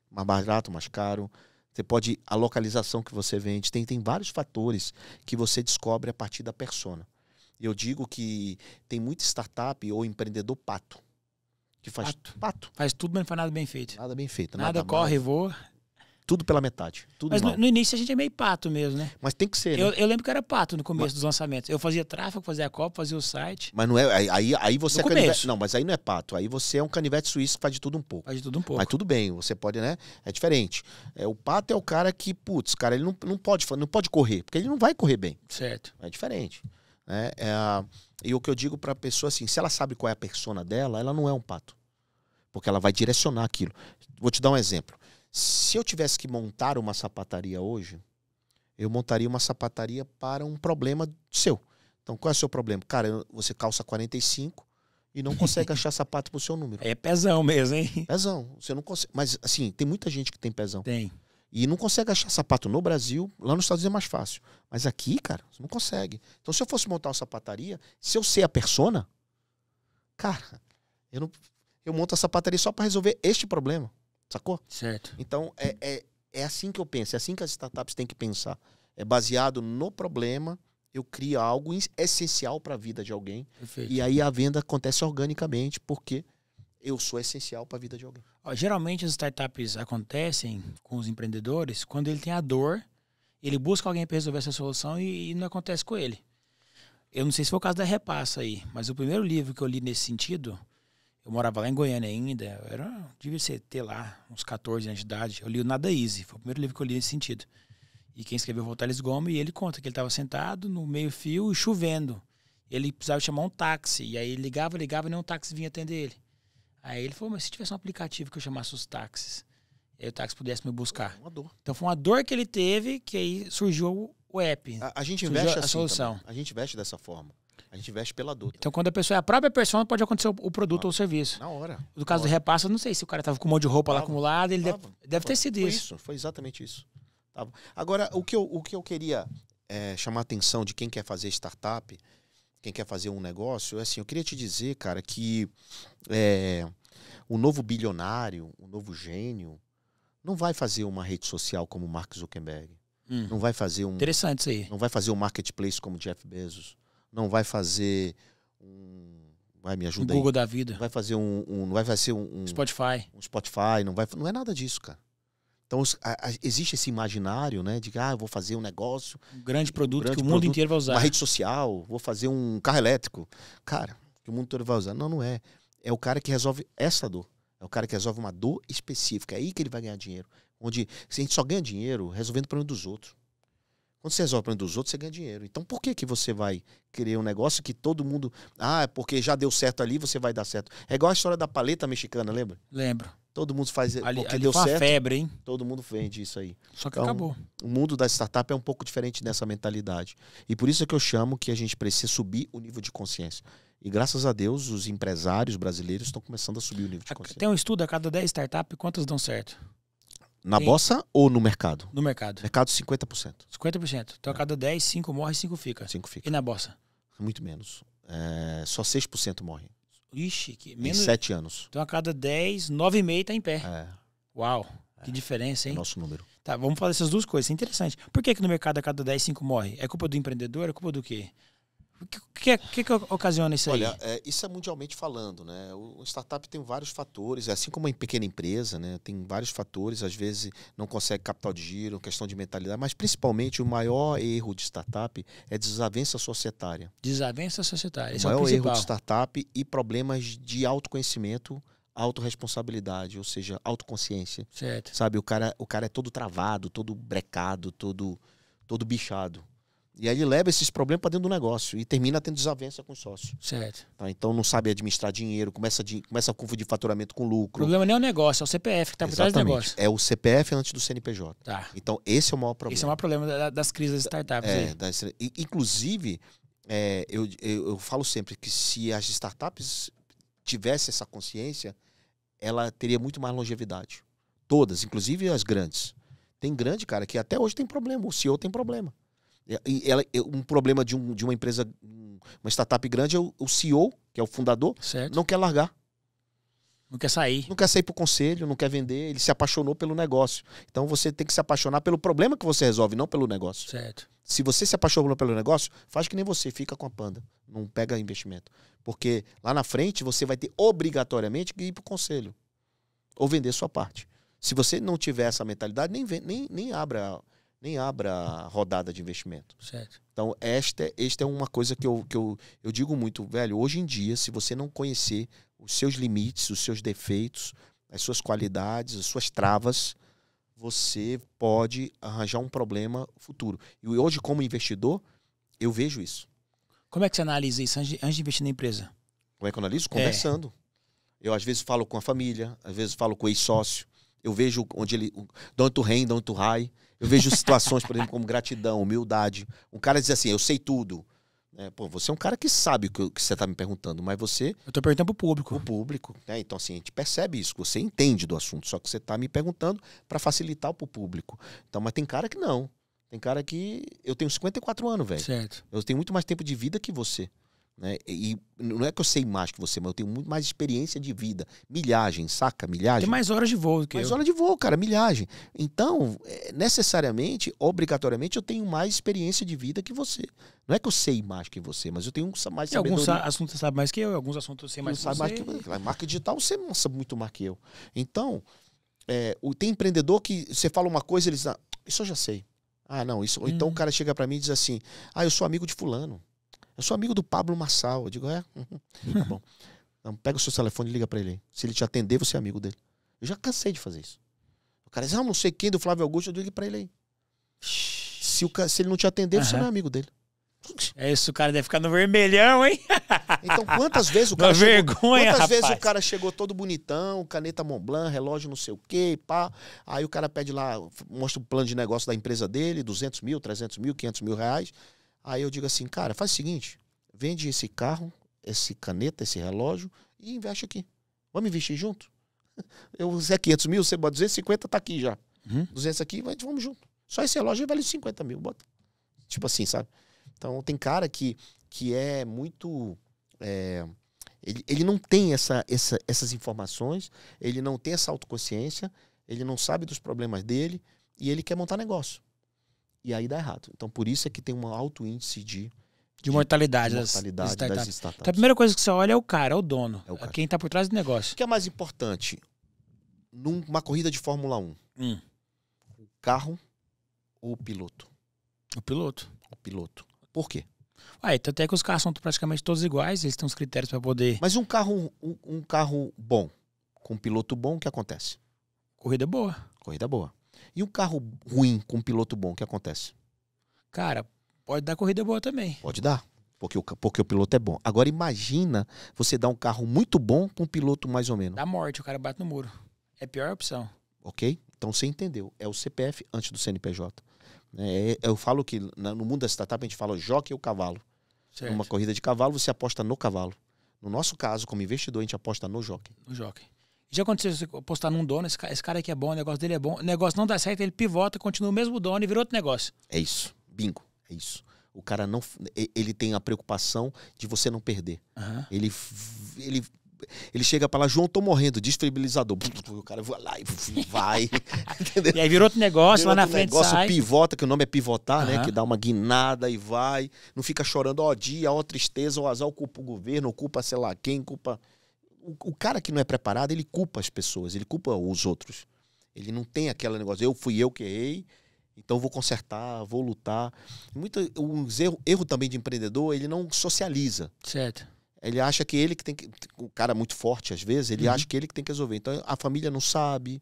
Mais barato, mais caro. Você pode. A localização que você vende. Tem, tem vários fatores que você descobre a partir da persona. Eu digo que tem muita startup ou empreendedor pato. Que faz pato. pato. Faz tudo, mas não faz nada bem feito. Nada bem feito. Nada, nada corre, mal. voa. Tudo pela metade. Tudo mas no, no, início a gente é meio pato mesmo, né? Mas tem que ser. Eu, né? eu lembro que era pato no começo mas... dos lançamentos. Eu fazia tráfego, fazia a Copa, fazia o site. Mas não é. Aí, aí você no é canivete. Não, mas aí não é pato. Aí você é um canivete suíço que faz de tudo um pouco. Faz de tudo um pouco. Mas tudo bem, você pode, né? É diferente. É, o pato é o cara que, putz, cara, ele não, não, pode, não pode correr, porque ele não vai correr bem. Certo. É diferente. Né? É, e o que eu digo para a pessoa é assim, se ela sabe qual é a persona dela, ela não é um pato. Porque ela vai direcionar aquilo. Vou te dar um exemplo. Se eu tivesse que montar uma sapataria hoje, eu montaria uma sapataria para um problema seu. Então, qual é o seu problema? Cara, você calça 45 e não consegue achar sapato pro seu número. É pezão mesmo, hein? Pezão. Você não consegue. Mas, assim, tem muita gente que tem pezão. Tem. E não consegue achar sapato no Brasil. Lá nos Estados Unidos é mais fácil. Mas aqui, cara, você não consegue. Então, se eu fosse montar uma sapataria, se eu ser a persona, cara, eu, não, eu monto a sapataria só para resolver este problema. Sacou? Certo. Então, é, é, é assim que eu penso. É assim que as startups têm que pensar. É baseado no problema, eu crio algo essencial para a vida de alguém. Perfeito. E aí a venda acontece organicamente, porque eu sou essencial para a vida de alguém. Geralmente as startups acontecem com os empreendedores quando ele tem a dor, ele busca alguém para resolver essa solução e, e, não acontece com ele. Eu não sei se foi o caso da repassa aí, mas o primeiro livro que eu li nesse sentido, eu morava lá em Goiânia ainda, era, devia ser, ter lá uns 14 anos de idade, eu li o Nada Easy, foi o primeiro livro que eu li nesse sentido. E quem escreveu foi o Thales Gomes, e ele conta que ele estava sentado no meio-fio e chovendo. Ele precisava chamar um táxi, e aí ligava, ligava e nenhum táxi vinha atender ele. Aí ele falou, mas se tivesse um aplicativo que eu chamasse os táxis, aí o táxi pudesse me buscar. Uma dor. Então foi uma dor que ele teve, que aí surgiu o app. A, a gente investe a assim solução. Também. A gente investe dessa forma. A gente investe pela dor. Então, também. quando a pessoa é a própria pessoa, pode acontecer o, o produto na ah, ou o serviço. Na hora. No caso hora. do repasso, eu não sei se o cara tava com um monte de roupa tava, lá acumulada, ele tava, deve, tava, ter sido foi isso. isso. Foi exatamente isso. Agora, o que eu, o que eu queria é, chamar a atenção de quem quer fazer startup quem quer fazer um negócio, é assim, eu queria te dizer, cara, que é, o novo bilionário, o novo gênio, não vai fazer uma rede social como o Mark Zuckerberg. Hum. Não vai fazer um. Interessante isso aí. Não vai fazer um marketplace como Jeff Bezos. Não vai fazer um. Vai, me ajuda um Google aí. da vida. Não vai fazer um, um. não vai fazer um, um Spotify. Um Spotify. Não, vai, não é nada disso, cara. Então os, a, a, existe esse imaginário, né? De que ah, vou fazer um negócio. Um grande produto um grande que o mundo produto, inteiro vai usar. Uma rede social, vou fazer um carro elétrico. Cara, que o mundo inteiro vai usar. Não, não é. É o cara que resolve essa dor. É o cara que resolve uma dor específica. É aí que ele vai ganhar dinheiro. Onde a gente só ganha dinheiro resolvendo o problema dos outros. Quando você resolve o problema dos outros, você ganha dinheiro. Então por que, que você vai querer um negócio que todo mundo. Ah, é porque já deu certo ali, você vai dar certo. É igual a história da paleta mexicana, lembra? Lembro. Todo mundo faz ali, porque ali deu certo. febre, hein? Todo mundo vende isso aí. Só que então, acabou. O mundo da startup é um pouco diferente nessa mentalidade. E por isso é que eu chamo que a gente precisa subir o nível de consciência. E graças a Deus, os empresários brasileiros estão começando a subir o nível de consciência. Tem um estudo a cada 10 startups, quantas dão certo? Na Tem... bossa ou no mercado? No mercado. Mercado 50%. 50%. Então a cada 10, 5 morre e 5 fica. 5 fica. E na bossa? Muito menos. É, só 6% morrem. Ixi, que menos. Em sete anos. Então a cada dez nove e meio está em pé. É. Uau, é. que diferença, é hein? É nosso número. Tá, vamos falar dessas duas coisas. É interessante. Por que, que no mercado a cada 10, 5 morre? É culpa do empreendedor? É culpa do quê? O que, que, que, é, ocasiona isso aí? Olha, é, isso é mundialmente falando, né? O, startup tem vários fatores, assim como uma pequena empresa, né? Tem vários fatores, às vezes não consegue capital de giro, é questão de mentalidade, mas principalmente o maior erro de startup é desavença societária. Desavença societária, esse é o maior é o erro de startup e problemas de autoconhecimento autorresponsabilidade, ou seja, autoconsciência. Certo. Sabe, o cara, o cara é todo travado, todo brecado, todo todo bichado. E aí ele leva esses problemas para dentro do negócio e termina tendo desavença com o sócio. Certo. Tá? Então não sabe administrar dinheiro, começa, de, começa a de faturamento com lucro. O problema não é o negócio, é o CPF que está por trás do negócio. É o CPF antes do CNPJ. Tá. Então esse é o maior problema. Esse é o maior problema das crises das startups. É, das, inclusive, é, eu, eu, eu falo sempre que se as startups tivessem essa consciência, ela teria muito mais longevidade. Todas, inclusive as grandes. Tem grande, cara, que até hoje tem problema. O CEO tem problema. É, e ela, é um problema de, um, de uma empresa, uma startup grande, é o, o CEO, que é o fundador, certo. não quer largar. Não quer sair. Não quer sair pro conselho, não quer vender, ele se apaixonou pelo negócio. Então você tem que se apaixonar pelo problema que você resolve, não pelo negócio. Certo. Se você se apaixonou pelo negócio, faz que nem você, fica com a panda. Não pega investimento. Porque lá na frente você vai ter obrigatoriamente que ir pro conselho. Ou vender sua parte. Se você não tiver essa mentalidade, nem, nem, nem abra nem abra a rodada de investimento. Certo. Então, esta, é, esta é uma coisa que, eu, que eu, eu digo muito, velho. Hoje em dia, se você não conhecer os seus limites, os seus defeitos, as suas qualidades, as suas travas, você pode arranjar um problema futuro. E hoje, como investidor, eu vejo isso. Como é que você analisa isso antes de investir na empresa? Como é que eu analiso? Conversando. É. Eu, às vezes, falo com a família, às vezes, falo com o ex-sócio. Eu vejo onde ele. Don't to rain, don't to high. Eu vejo situações, por exemplo, como gratidão, humildade. Um cara diz assim, eu sei tudo. É, pô, você é um cara que sabe o que, você está me perguntando, mas você. Eu estou perguntando para o público. O público, né? Então, assim, a gente percebe isso, você entende do assunto, só que você está me perguntando para facilitar para o público. Então, mas tem cara que não. Tem cara que. Eu tenho 54 anos, velho. Certo. Eu tenho muito mais tempo de vida que você. Né? E não é que eu sei mais que você, mas eu tenho muito mais experiência de vida. Milhagem, saca? Milhagem. Tem mais horas de voo que mais eu. Mais horas de voo, cara, milhagem. Então, é, necessariamente, obrigatoriamente, eu tenho mais experiência de vida que você. Não é que eu sei mais que você, mas eu tenho mais e sabedoria. alguns assuntos você sabe mais que eu, alguns assuntos você sei mais, sabe mais que você. Marca digital você sabe muito mais que eu. Então, é, tem empreendedor que você fala uma coisa, eles ah, isso eu já sei. Ah, não, isso. Ou então uhum. o cara chega para mim e diz assim: ah, eu sou amigo de fulano. Eu sou amigo do Pablo Massal. Eu digo, é? tá bom. Então, pega o seu telefone e liga para ele. Aí. Se ele te atender, você é amigo dele. Eu já cansei de fazer isso. O cara diz, ah, não sei quem do Flávio Augusto, eu ligo para ele aí. Se, o, se ele não te atender, uhum. você não é amigo dele. É isso, o cara deve ficar no vermelhão, hein? Então, quantas vezes o cara. Uma chegou, vergonha, quantas rapaz. vezes o cara chegou todo bonitão, caneta Montblanc, relógio não sei o quê, pá. Aí o cara pede lá, mostra o plano de negócio da empresa dele, 200 mil, 300 mil, 500 mil reais. Aí eu digo assim, cara, faz o seguinte, vende esse carro, esse caneta, esse relógio e investe aqui. Vamos investir junto? Eu, se é 500 mil, você bota 250, tá aqui já. Uhum. 200 aqui, vamos junto. Só esse relógio vale 50 mil, bota. Tipo assim, sabe? Então tem cara que, que é muito... É, ele, ele não tem essa, essa, essas informações, ele não tem essa autoconsciência, ele não sabe dos problemas dele e ele quer montar negócio. E aí dá errado. Então, por isso é que tem um alto índice de. De, de mortalidade, das, mortalidade startups. das, startups. Então, a primeira coisa que você olha é o cara, é o dono, é, o quem está por trás do negócio. O que é mais importante? Numa corrida de Fórmula 1, hum. o carro ou o piloto? O piloto. O piloto. Por quê? Ué, ah, então até que os carros são praticamente todos iguais, eles têm os critérios para poder. Mas um carro, um, um, carro bom, com um piloto bom, o que acontece? Corrida é boa. Corrida é boa. E um carro ruim com um piloto bom, o que acontece? Cara, pode dar corrida boa também. Pode dar, porque o, porque o piloto é bom. Agora imagina você dar um carro muito bom com um piloto mais ou menos. Dá morte, o cara bate no muro. É a pior opção. Ok? Então você entendeu. É o CPF antes do CNPJ. Né? É, é, eu falo que no mundo da startup a gente fala jockey ou cavalo. Certo. Numa corrida de cavalo, você aposta no cavalo. No nosso caso, como investidor, a gente aposta no jockey. No jockey. Já aconteceu você postar num dono, esse cara, esse cara aqui é bom, o negócio dele é bom, o negócio não dá certo, ele pivota, continua o mesmo dono e vira outro negócio. É isso. Bingo. É isso. O cara não. Ele tem a preocupação de você não perder. Uhum. Ele. ele ele chega para lá, João, tô morrendo, desfibrilizador. O cara vai lá e vai. e aí virou outro negócio virou lá na frente. negócio sai. pivota, que o nome é pivotar, uhum. né? Que dá uma guinada e vai. Não fica chorando, ó dia, ó tristeza, ó azar, culpa o governo, culpa sei lá quem, culpa o, cara que não é preparado, ele culpa as pessoas, ele culpa os outros. Ele não tem aquele negócio, eu fui eu que errei, então vou consertar, vou lutar. Muito um erro, erro também de empreendedor, ele não socializa. Certo. Ele acha que ele que tem que o cara é muito forte às vezes, ele uhum. acha que ele que tem que resolver. Então a família não sabe,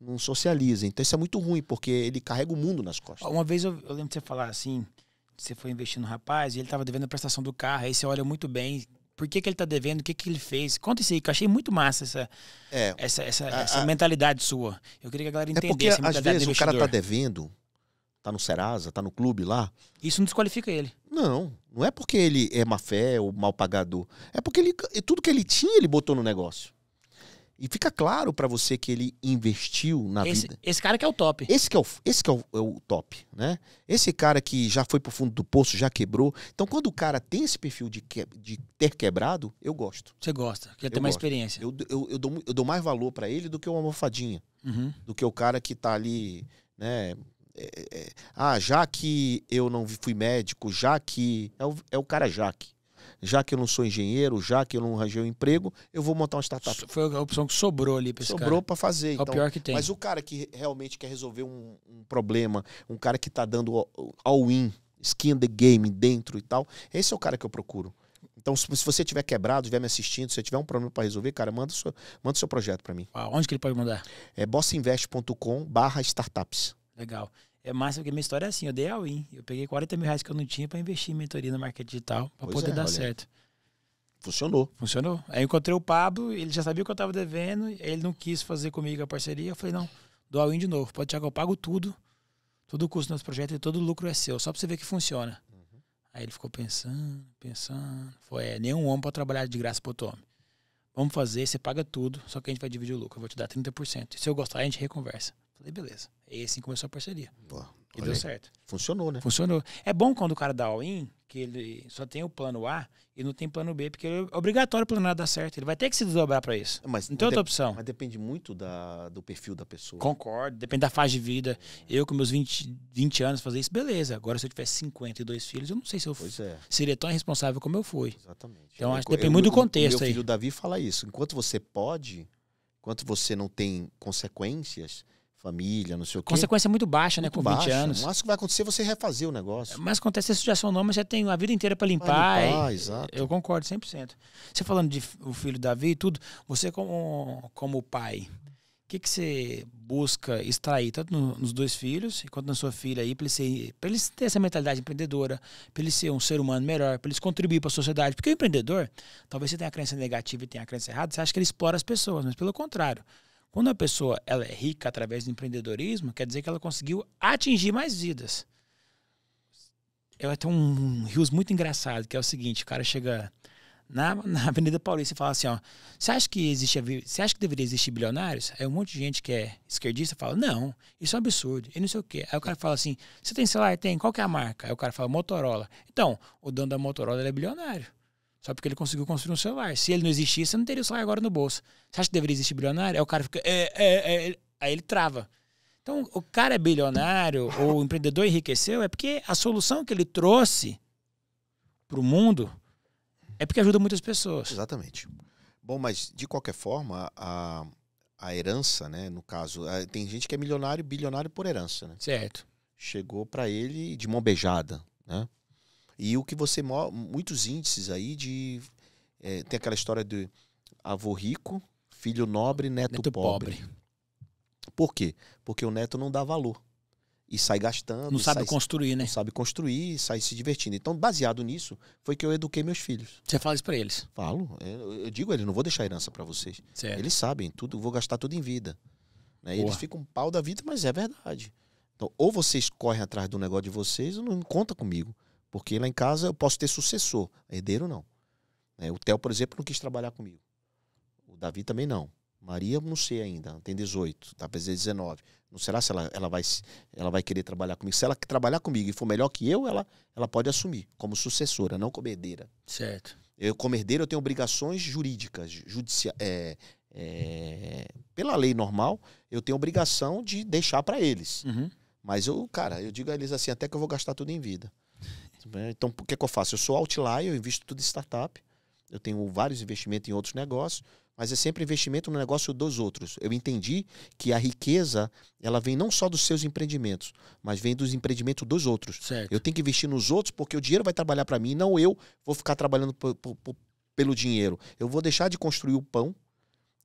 não socializa. Então isso é muito ruim porque ele carrega o mundo nas costas. Uma vez eu, eu lembro de você falar assim, você foi investir no rapaz e ele estava devendo a prestação do carro, aí você olha muito bem, por que, que ele está devendo, o que, que ele fez. Conta isso aí, que eu achei muito massa essa, é, essa, essa, a, essa a, mentalidade sua. Eu queria que a galera entendesse. É porque, às vezes, o cara tá está devendo, está no Serasa, está no clube lá. Isso não desqualifica ele. Não, não é porque ele é má fé ou mal pagador. É porque ele, tudo que ele tinha, ele botou no negócio. E fica claro para você que ele investiu na esse, vida. Esse cara que é o top. Esse que, é o, esse que é o, é o top, né? Esse cara que já foi pro fundo do poço, já quebrou. Então, quando o cara tem esse perfil de, que, de ter quebrado, eu gosto. Você gosta, quer ter mais gosto. experiência. Eu, eu, eu, dou, eu dou mais valor para ele do que uma almofadinha. Uhum. Do que o cara que tá ali, né? É, é, é, ah, já que eu não fui médico, já que. É o, é o cara Jaque já que eu não sou engenheiro, já que eu não arranjei um emprego, eu vou montar uma startup. Foi a opção que sobrou ali para Sobrou para fazer. É então, o pior que tem. Mas o cara que realmente quer resolver um, um problema, um cara que está dando all-in, skin the game dentro e tal, esse é o cara que eu procuro. Então, se, você tiver quebrado, estiver me assistindo, se você tiver um problema para resolver, cara, manda o seu, manda o seu projeto para mim. onde que ele pode mandar? É bossinvest.com barra startups. Legal. É massa, porque minha história é assim, eu dei a win. Eu peguei 40 mil reais que eu não tinha para investir em mentoria no marketing digital, para poder é, dar olha. certo. Funcionou. Funcionou. Aí eu encontrei o Pablo, ele já sabia o que eu tava devendo, ele não quis fazer comigo a parceria. Eu falei, não, dou a win de novo. Pode, Thiago, eu pago tudo, todo o custo do nosso projeto e todo o lucro é seu, só para você ver que funciona. Uhum. Aí ele ficou pensando, pensando. Foi, é, nenhum homem pode trabalhar de graça pro outro homem. Vamos fazer, você paga tudo, só que a gente vai dividir o lucro. Eu vou te dar 30%. Se eu gostar, a gente reconversa. Falei, beleza. E assim começou a parceria. Pô, e deu aí. certo. Funcionou, né? Funcionou. É bom quando o cara dá all-in, que ele só tem o plano A e não tem plano B, porque é obrigatório o plano A dar certo. Ele vai ter que se desdobrar para isso. Mas, não tem outra opção. Mas depende muito da, do perfil da pessoa. Concordo, depende da fase de vida. Eu, com meus 20, 20 anos, fazer isso, beleza. Agora, se eu tivesse 52 filhos, eu não sei se eu é. seria tão irresponsável como eu fui. Exatamente. Então, eu, acho que depende eu, muito do contexto meu aí. Meu filho Davi fala isso. Enquanto você pode, enquanto você não tem consequências família, não sei o quê. Consequência muito baixa, né? com baixa. 20 anos. Mas o que vai acontecer é você refazer o negócio. Mas acontece, se já são nome, você tem a vida inteira para limpar. limpar e, exato. Eu concordo 100%. Você falando de o filho Davi e tudo, você como, como pai, o que, que você busca extrair, tanto no, nos dois filhos, quanto na sua filha aí, para eles, eles terem essa mentalidade empreendedora, para eles serem um ser humano melhor, para eles contribuir para a sociedade? Porque o empreendedor, talvez você tenha a crença negativa e tenha a crença errada, você acha que ele explora as pessoas, mas pelo contrário. Quando a pessoa ela é rica através do empreendedorismo, quer dizer que ela conseguiu atingir mais vidas. Eu até um, rios muito engraçado, que é o seguinte, o cara chega na, na Avenida Paulista e fala assim, ó, você acha que existe, você acha que deveria existir bilionários? Aí um monte de gente que é esquerdista fala, não, isso é um absurdo, e não sei o quê. Aí o cara fala assim, você tem celular? Tem, qual que é a marca? Aí o cara fala, Motorola. Então, o dono da Motorola é bilionário. Só porque ele conseguiu construir um celular. Se ele não existisse, não teria o celular agora no bolso. Você acha que deveria existir bilionário? Aí é, o cara fica. É, é, é. Aí ele trava. Então, o cara é bilionário ou o empreendedor enriqueceu é porque a solução que ele trouxe para o mundo é porque ajuda muitas pessoas. Exatamente. Bom, mas de qualquer forma, a, a herança, né, no caso, a, tem gente que é milionário, bilionário por herança, né? Certo. Chegou para ele de mão beijada, né? E o que você. Muitos índices aí de. É, tem aquela história de avô rico, filho nobre, neto, neto pobre. pobre. Por quê? Porque o neto não dá valor. E sai gastando. Não sabe sai, construir, né? Não sabe construir, sai se divertindo. Então, baseado nisso, foi que eu eduquei meus filhos. Você fala isso pra eles? Falo. Eu, é, eu digo a eles, não vou deixar herança para vocês. Certo. Eles sabem, tudo, vou gastar tudo em vida. Né? Eles ficam um pau da vida, mas é verdade. Então, ou vocês correm atrás do negócio de vocês, ou não conta comigo. Porque lá em casa eu posso ter sucessor, herdeiro não. É, o Theo, por exemplo, não quis trabalhar comigo. O Davi também não. Maria, não sei ainda, tem 18, tá fazer 19. Não será se ela, ela, vai, ela vai querer trabalhar comigo. Se ela trabalhar comigo e for melhor que eu, ela, ela pode assumir como sucessora, não como herdeira. Certo. Eu, como herdeiro, eu tenho obrigações jurídicas, judicia, é, é, pela lei normal, eu tenho obrigação de deixar para eles. Uhum. Mas eu, cara, eu digo a eles assim, até que eu vou gastar tudo em vida. Né? Então, o que, é que eu faço? Eu sou outlier, eu invisto tudo em startup, eu tenho vários investimentos em outros negócios, mas é sempre investimento no negócio dos outros. Eu entendi que a riqueza, ela vem não só dos seus empreendimentos, mas vem dos empreendimentos dos outros. Certo. Eu tenho que investir nos outros porque o dinheiro vai trabalhar para mim, não eu vou ficar trabalhando pelo dinheiro. Eu vou deixar de construir o pão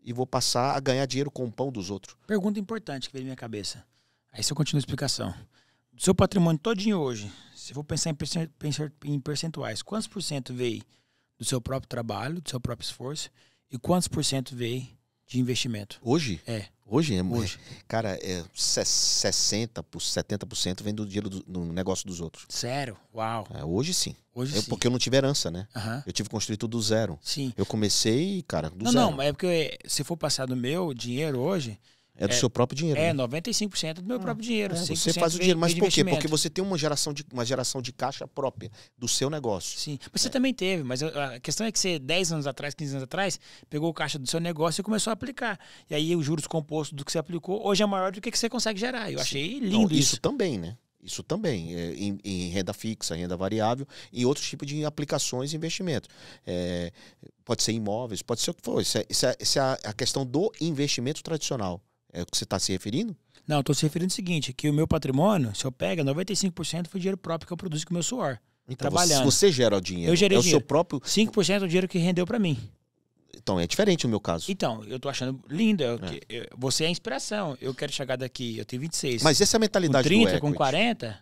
e vou passar a ganhar dinheiro com o pão dos outros. Pergunta importante que veio na minha cabeça. Aí você continua a explicação seu patrimônio todinho hoje, se for pensar em percentuais, quantos por cento veio do seu próprio trabalho, do seu próprio esforço, e quantos por cento veio de investimento? Hoje? É. Hoje é Hoje. Cara, é 60%, 70% vem do dinheiro do, do, negócio dos outros. Sério? Uau. É, hoje sim. Hoje eu, é sim. Porque eu não tive herança, né? Uhum. Eu tive que construir tudo do zero. Sim. Eu comecei, cara, do não, zero. Não, não, é porque se for passar do meu dinheiro hoje, é do é, seu próprio dinheiro. É, né? 95% é do meu ah, próprio dinheiro. É, você faz o dinheiro, mas por quê? Porque você tem uma geração, de, uma geração de caixa própria do seu negócio. Sim, mas você é. também teve, mas a questão é que você, 10 anos atrás, 15 anos atrás, pegou o caixa do seu negócio e começou a aplicar. E aí os juros compostos do que você aplicou hoje é maior do que, que você consegue gerar. Eu Sim. achei lindo Não, isso. Isso também, né? Isso também, é, em, em, renda fixa, renda variável e outros tipos de aplicações e investimentos. É, pode ser imóveis, pode ser o que for. Isso é, isso é, isso é a questão do investimento tradicional. É o que você está se referindo? Não, estou se referindo ao seguinte, que o meu patrimônio, se eu pego, 95% foi dinheiro próprio que eu produzi com o meu suor. Então, trabalhando. Você gera o dinheiro. Eu gerei é o seu próprio. 5% é o dinheiro que rendeu para mim. Então, é diferente o meu caso. Então, eu tô achando lindo. Eu, é. é. eu, você é a inspiração. Eu quero chegar daqui, eu tenho 26. Mas essa é a mentalidade com 30, do com 40,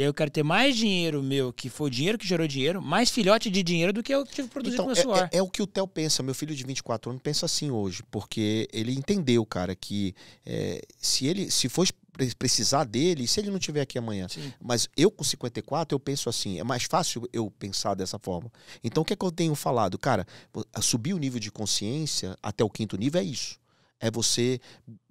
e aí eu quero ter mais dinheiro meu, que foi o dinheiro que gerou dinheiro, mais filhote de dinheiro do que eu tive que produzir então, com o meu suor. É, é, é, o que o Theo pensa. Meu filho de 24 anos pensa assim hoje, porque ele entendeu, cara, que é, se ele se for precisar dele, se ele não tiver aqui amanhã. Sim. Mas eu com 54, eu penso assim, é mais fácil eu pensar dessa forma. Então o que é que eu tenho falado? Cara, subir o nível de consciência até o quinto nível é isso é você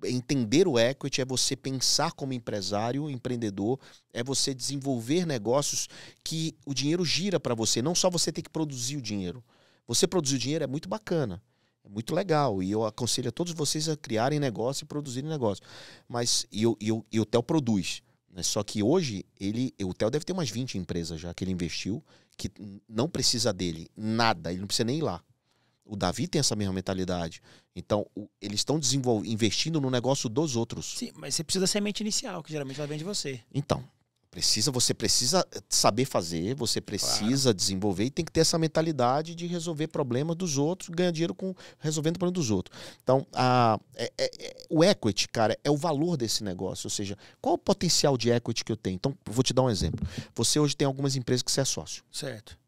entender o equity, é você pensar como empresário, empreendedor, é você desenvolver negócios que o dinheiro gira para você, não só você tem que produzir o dinheiro. Você produzir o dinheiro é muito bacana, é muito legal, e eu aconselho a todos vocês a criarem negócio e produzirem negócio. Mas e, eu, e, eu, e o Theo produz. Né? Só que hoje, ele, o Theo deve ter umas 20 empresas já que ele investiu, que não precisa dele, nada, ele não precisa nem ir lá. O Davi tem essa mesma mentalidade. Então, o, eles estão investindo no negócio dos outros. Sim, mas você precisa da semente inicial, que geralmente ela vem de você. Então, precisa, você precisa eh, saber fazer, você precisa claro. desenvolver e tem que ter essa mentalidade de resolver problemas dos outros, ganhar dinheiro com resolvendo problemas dos outros. Então, a, é, é, é o equity, cara, é o valor desse negócio, ou seja, qual o potencial de equity que eu tenho? Então, vou te dar um exemplo. Você hoje tem algumas empresas que você é sócio. Certo.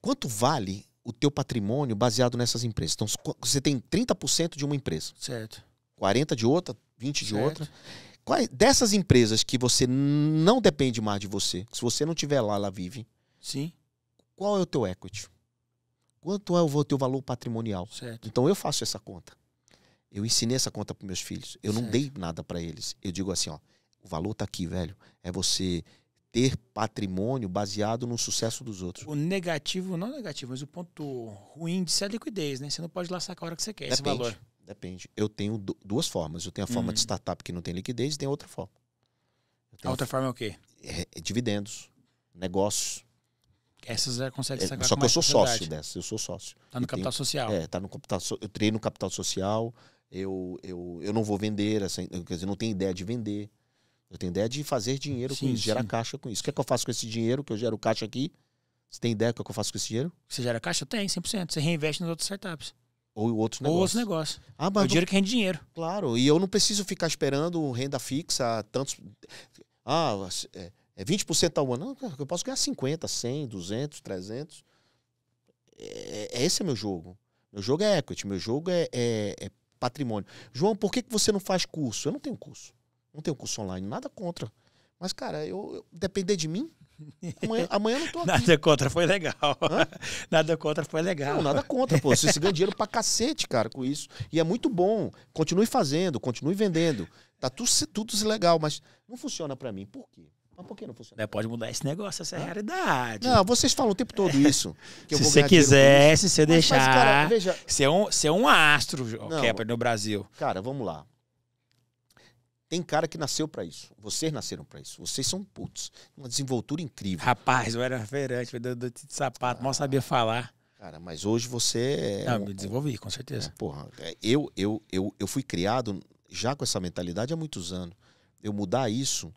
Quanto vale o teu patrimônio baseado nessas empresas. Então, você tem 30% de uma empresa. Certo. 40% de outra, 20% de outra. Quais, dessas empresas que você não depende mais de você, se você não tiver lá, ela vive. Sim. Qual é o teu equity? Quanto é o teu valor patrimonial? Certo. Então, eu faço essa conta. Eu ensinei essa conta para meus filhos. Eu certo. não dei nada para eles. Eu digo assim, ó, o valor está aqui, velho. É você ter patrimônio baseado no sucesso dos outros. O negativo, não negativo, mas o ponto ruim disso é a liquidez, né? Você não pode lá sacar a hora que você quer depende, esse valor. Depende. Eu tenho duas formas. Eu tenho a forma uhum. de hum. startup que não tem liquidez e tem outra forma. A outra a forma é o quê? É, é dividendos, negócios. Essas já é consegue é, sacar é, Só que eu sou sócio dessa, eu sou sócio. Tá no capital social. É, tá no capital, eu treino no capital social, eu, eu, eu não vou vender, assim, quer dizer, não tenho ideia de vender. Eu tenho ideia de fazer dinheiro sim, com isso, gerar caixa com isso. O que é que eu faço com esse dinheiro que eu gero caixa aqui? Você tem ideia do que, é que eu faço com esse dinheiro? Você gera caixa? Tem, 100%. Você reinveste nas outras startups. Ou outros negócios. Ou outros negócios. Ah, é mas o não... dinheiro que rende dinheiro. Claro, e eu não preciso ficar esperando renda fixa, tantos... Ah, é 20% é ao ano. Não, eu posso ganhar 50, 100, 200, 300. É, esse é meu jogo. Meu jogo é equity, meu jogo é, é, é patrimônio. João, por que, que você não faz curso? Eu não tenho curso. Não tem curso online, nada contra. Mas, cara, eu, eu depender de mim, Amanhã, amanhã não tô aqui. Nada contra, foi legal. Hã? Nada contra, foi legal. Não, nada contra, pô. Você se ganha dinheiro pra cacete, cara, com isso. E é muito bom. Continue fazendo, continue vendendo. Tá tudo, tudo legal, mas não funciona pra mim. Por quê? Mas por que não funciona? Né, pode mudar esse negócio, essa é a realidade. Não, vocês falam o tempo todo isso. se você quiser, se você deixar. Mas, cara, veja... Você é um, é um astro, não, Kepler, no Brasil. Cara, vamos lá. Tem cara que nasceu para isso. Vocês nasceram para isso. Vocês são putos. Uma desenvoltura incrível. Rapaz, eu era feirante, vendedor de sapato, ah, mal sabia falar. Cara, mas hoje você. É Não, um, me desenvolvi, com certeza. É, porra, é, eu, eu, eu, eu fui criado já com essa mentalidade há muitos anos. Eu mudar isso.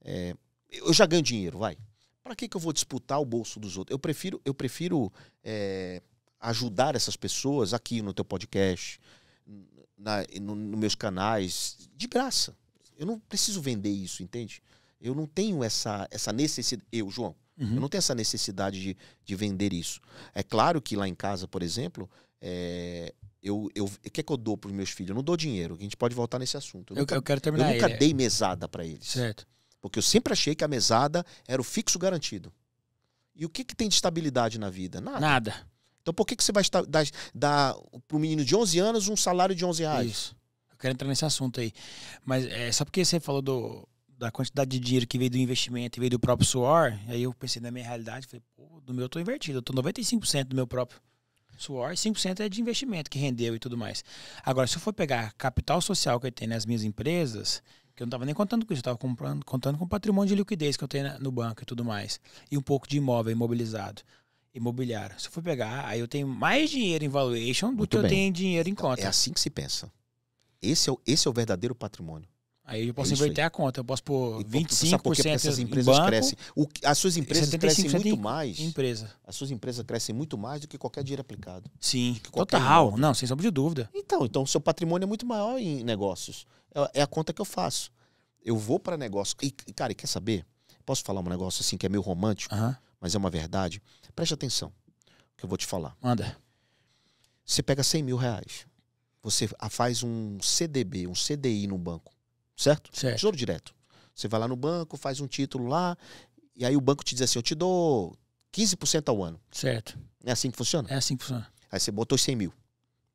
É, eu já ganho dinheiro, vai. Para que, que eu vou disputar o bolso dos outros? Eu prefiro, eu prefiro é, ajudar essas pessoas aqui no teu podcast, no, nos meus canais, de graça eu não preciso vender isso, entende? Eu não tenho essa, essa necessidade. Eu, João, uhum. eu não tenho essa necessidade de, de vender isso. É claro que lá em casa, por exemplo, é, eu, eu, o que é que eu dou para os meus filhos? Eu não dou dinheiro, a gente pode voltar nesse assunto. Eu, nunca, eu, quero terminar. Eu nunca ele. dei mesada para eles. Certo. Porque eu sempre achei que a mesada era o fixo garantido. E o que, que tem de estabilidade na vida? Nada. Nada. Então por que, que você vai dar, dar para o menino de 11 anos um salário de 11 reais? Isso quero entrar nesse assunto aí. Mas é, só porque você falou do, da quantidade de dinheiro que veio do investimento e veio do próprio suor, aí eu pensei na minha realidade, falei, pô, do meu eu tô invertido, eu tô 95% do meu próprio suor, 5% é de investimento que rendeu e tudo mais. Agora, se eu for pegar capital social que eu tenho nas minhas empresas, que eu não estava nem contando com isso, eu estava contando com o patrimônio de liquidez que eu tenho no banco e tudo mais, e um pouco de imóvel imobilizado, imobiliário. Se eu for pegar, aí eu tenho mais dinheiro em valuation do Muito que bem. eu tenho dinheiro em conta. É assim que se pensa. Esse é o, esse é o verdadeiro patrimônio. Aí eu é posso é inverter aí. a conta, eu posso pôr e 25% porque essas empresas banco, crescem. O, as suas empresas crescem muito mais. Empresa. As suas empresas crescem muito mais do que qualquer dinheiro aplicado. Sim, total. Não, sem sombra de dúvida. Então, então seu patrimônio é muito maior em negócios. É, é a conta que eu faço. Eu vou para negócio. E, cara, e quer saber? Posso falar um negócio assim que é meio romântico, uh -huh. mas é uma verdade? Preste atenção que eu vou te falar. Manda. Você pega 100 mil reais você faz um CDB, um CDI no banco, certo? certo? Tesouro direto. Você vai lá no banco, faz um título lá, e aí o banco te diz assim: eu te dou 15% ao ano. Certo. É assim que funciona? É assim que funciona. Aí você botou 100 mil,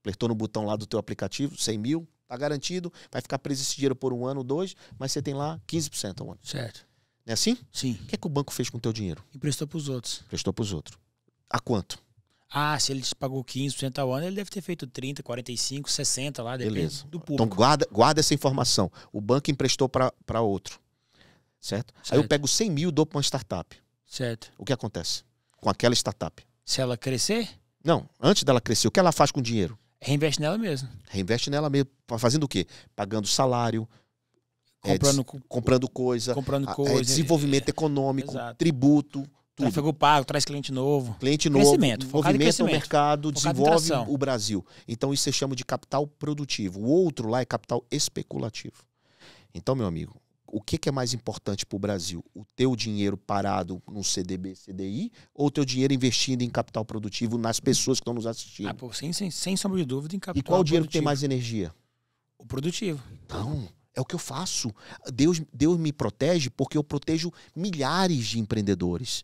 apertou no botão lá do teu aplicativo, 100 mil, tá garantido, vai ficar preso esse dinheiro por um ano, dois, mas você tem lá 15% ao ano. Certo. é assim? Sim. O que, é que o banco fez com o teu dinheiro? Emprestou para os outros. Emprestou para os outros. A quanto? Ah, se ele te pagou 15% ao ano, ele deve ter feito 30, 45, 60 lá, depende Beleza. do então, público. Então guarda, guarda essa informação. O banco emprestou para outro, certo? certo? Aí eu pego 100 mil e dou para uma startup. Certo. O que acontece com aquela startup? Se ela crescer? Não, antes dela crescer, o que ela faz com o dinheiro? Reinveste nela mesmo. Reinveste nela mesmo. Fazendo o quê? Pagando salário, é, comprando, é, comprando coisa, comprando é, coisa é, desenvolvimento é, econômico, tributo, tudo. Tráfego pago, traz cliente novo. Cliente novo. Crescimento. Movimenta o mercado, desenvolve o Brasil. Então isso você chama de capital produtivo. O outro lá é capital especulativo. Então, meu amigo, o que, que é mais importante para o Brasil? O teu dinheiro parado no CDB, CDI ou o teu dinheiro investindo em capital produtivo nas pessoas que estão nos assistindo? Ah, pô, sem, sem, sem sombra de dúvida, em capital E qual dinheiro tem mais energia? O produtivo. Então, é o que eu faço. Deus, Deus me protege porque eu protejo milhares de empreendedores.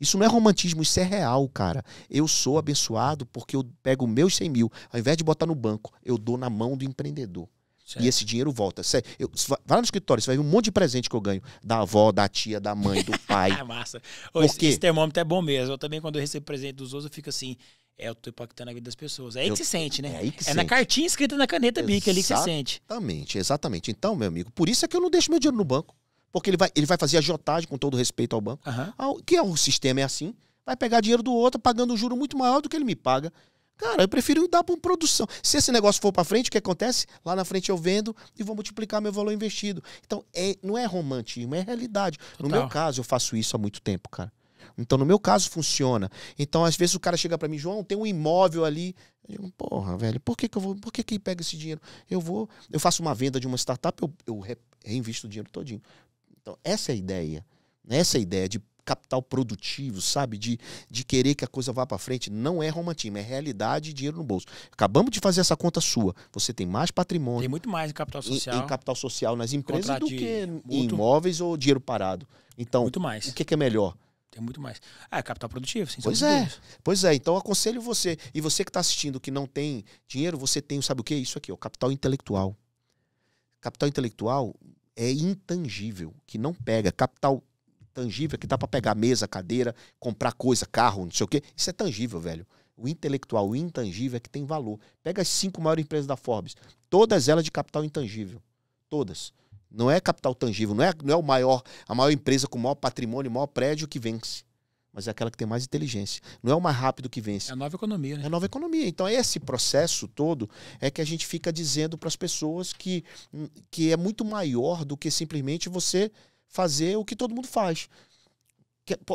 Isso não é romantismo, isso é real, cara. Eu sou abençoado porque eu pego meus 100 mil, ao invés de botar no banco, eu dou na mão do empreendedor. Certo. E esse dinheiro volta. Você, eu, vai lá no escritório, você vai ver um monte de presente que eu ganho. Da avó, da tia, da mãe, do pai. Ah, massa. Ô, Esse termômetro é bom mesmo. Eu também, quando eu recebo presente dos outros, eu fico assim, é, eu tô impactando a vida das pessoas. É aí eu... que se sente, né? É, aí que é sente. na cartinha escrita na caneta bic é ali que se sente. Exatamente, exatamente. Então, meu amigo, por isso é que eu não deixo meu dinheiro no banco. Porque ele vai, ele vai fazer jotagem com todo respeito ao banco. Uhum. Que é um sistema é assim. Vai pegar dinheiro do outro pagando um juro muito maior do que ele me paga. Cara, eu prefiro dar para produção. Se esse negócio for para frente, o que acontece? Lá na frente eu vendo e vou multiplicar meu valor investido. Então, é, não é romantismo, é realidade. Total. No meu caso, eu faço isso há muito tempo, cara. Então, no meu caso, funciona. Então, às vezes o cara chega para mim, João, tem um imóvel ali. Eu digo, porra, velho, por que, que eu vou, por que, que pega esse dinheiro? Eu vou, eu faço uma venda de uma startup, eu, eu reinvisto o dinheiro todinho. Então, essa é a ideia. Né? Essa é a ideia de capital produtivo, sabe? De, de querer que a coisa vá para frente. Não é romantismo, é realidade e dinheiro no bolso. Acabamos de fazer essa conta sua. Você tem mais patrimônio. Tem muito mais em capital social. Em, em capital social nas empresas do que em imóveis ou dinheiro parado. Então, muito mais. o que, que é melhor? Tem muito mais. Ah, é capital produtivo, sim. Pois é. Pois é. Então aconselho você. E você que está assistindo que não tem dinheiro, você tem, sabe o que? Isso aqui, o capital intelectual. Capital intelectual é intangível, que não pega. Capital tangível, é que dá para pegar mesa, cadeira, comprar coisa, carro, não sei o quê. Isso é tangível, velho. O intelectual, o intangível é que tem valor. Pega as cinco maiores empresas da Forbes, todas elas de capital intangível. Todas. Não é capital tangível, não é, não é o maior, a maior empresa com o maior patrimônio, o maior prédio que vence mas é aquela que tem mais inteligência. Não é o mais rápido que vence. É a nova economia, né? É a nova economia. Então, esse processo todo é que a gente fica dizendo para as pessoas que, hum, que é muito maior do que simplesmente você fazer o que todo mundo faz.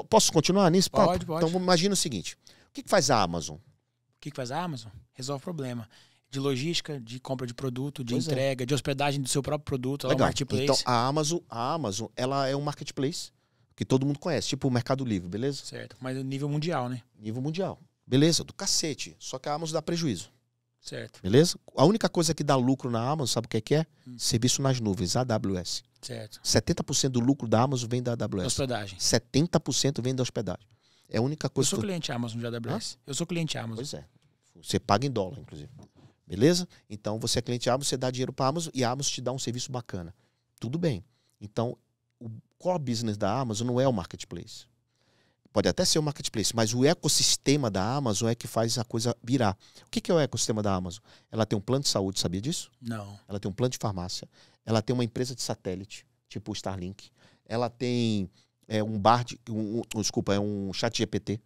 posso continuar nisso? Pode, papo? pode. Então, imagina o seguinte: o que, faz a Amazon? O que, faz a Amazon? Resolve problema de logística, de compra de produto, de pois é. entrega, é. de hospedagem do seu próprio produto, Legal. marketplace. Então a Amazon, a Amazon, ela é um marketplace que todo mundo conhece, tipo o Mercado Livre, beleza? Certo, mas nível mundial, né? Nível mundial. Beleza, do cacete. Só que a Amazon dá prejuízo. Certo. Beleza? A única coisa que dá lucro na Amazon, sabe o que é? Que é? Hum. Serviço nas nuvens, AWS. Certo. 70% do lucro da Amazon vem da AWS. Hospedagem. 70% vem da hospedagem. É a única coisa. Eu sou que... cliente Amazon de AWS. Eu sou cliente Amazon. Pois é. Você paga em dólar, inclusive. Beleza? Então você é cliente Amazon, você dá dinheiro para Amazon e a Amazon te dá um serviço bacana. Tudo bem. Então, o core business da Amazon não é o marketplace. Pode até ser o marketplace, mas o ecossistema da Amazon é que faz a coisa virar. O que é o ecossistema da Amazon? Ela tem um plano de saúde, sabia disso? Não. Ela tem um plano de farmácia. Ela tem uma empresa de satélite, tipo o Starlink. Ela tem é, um bar, de, um, um, desculpa, é um chat GPT.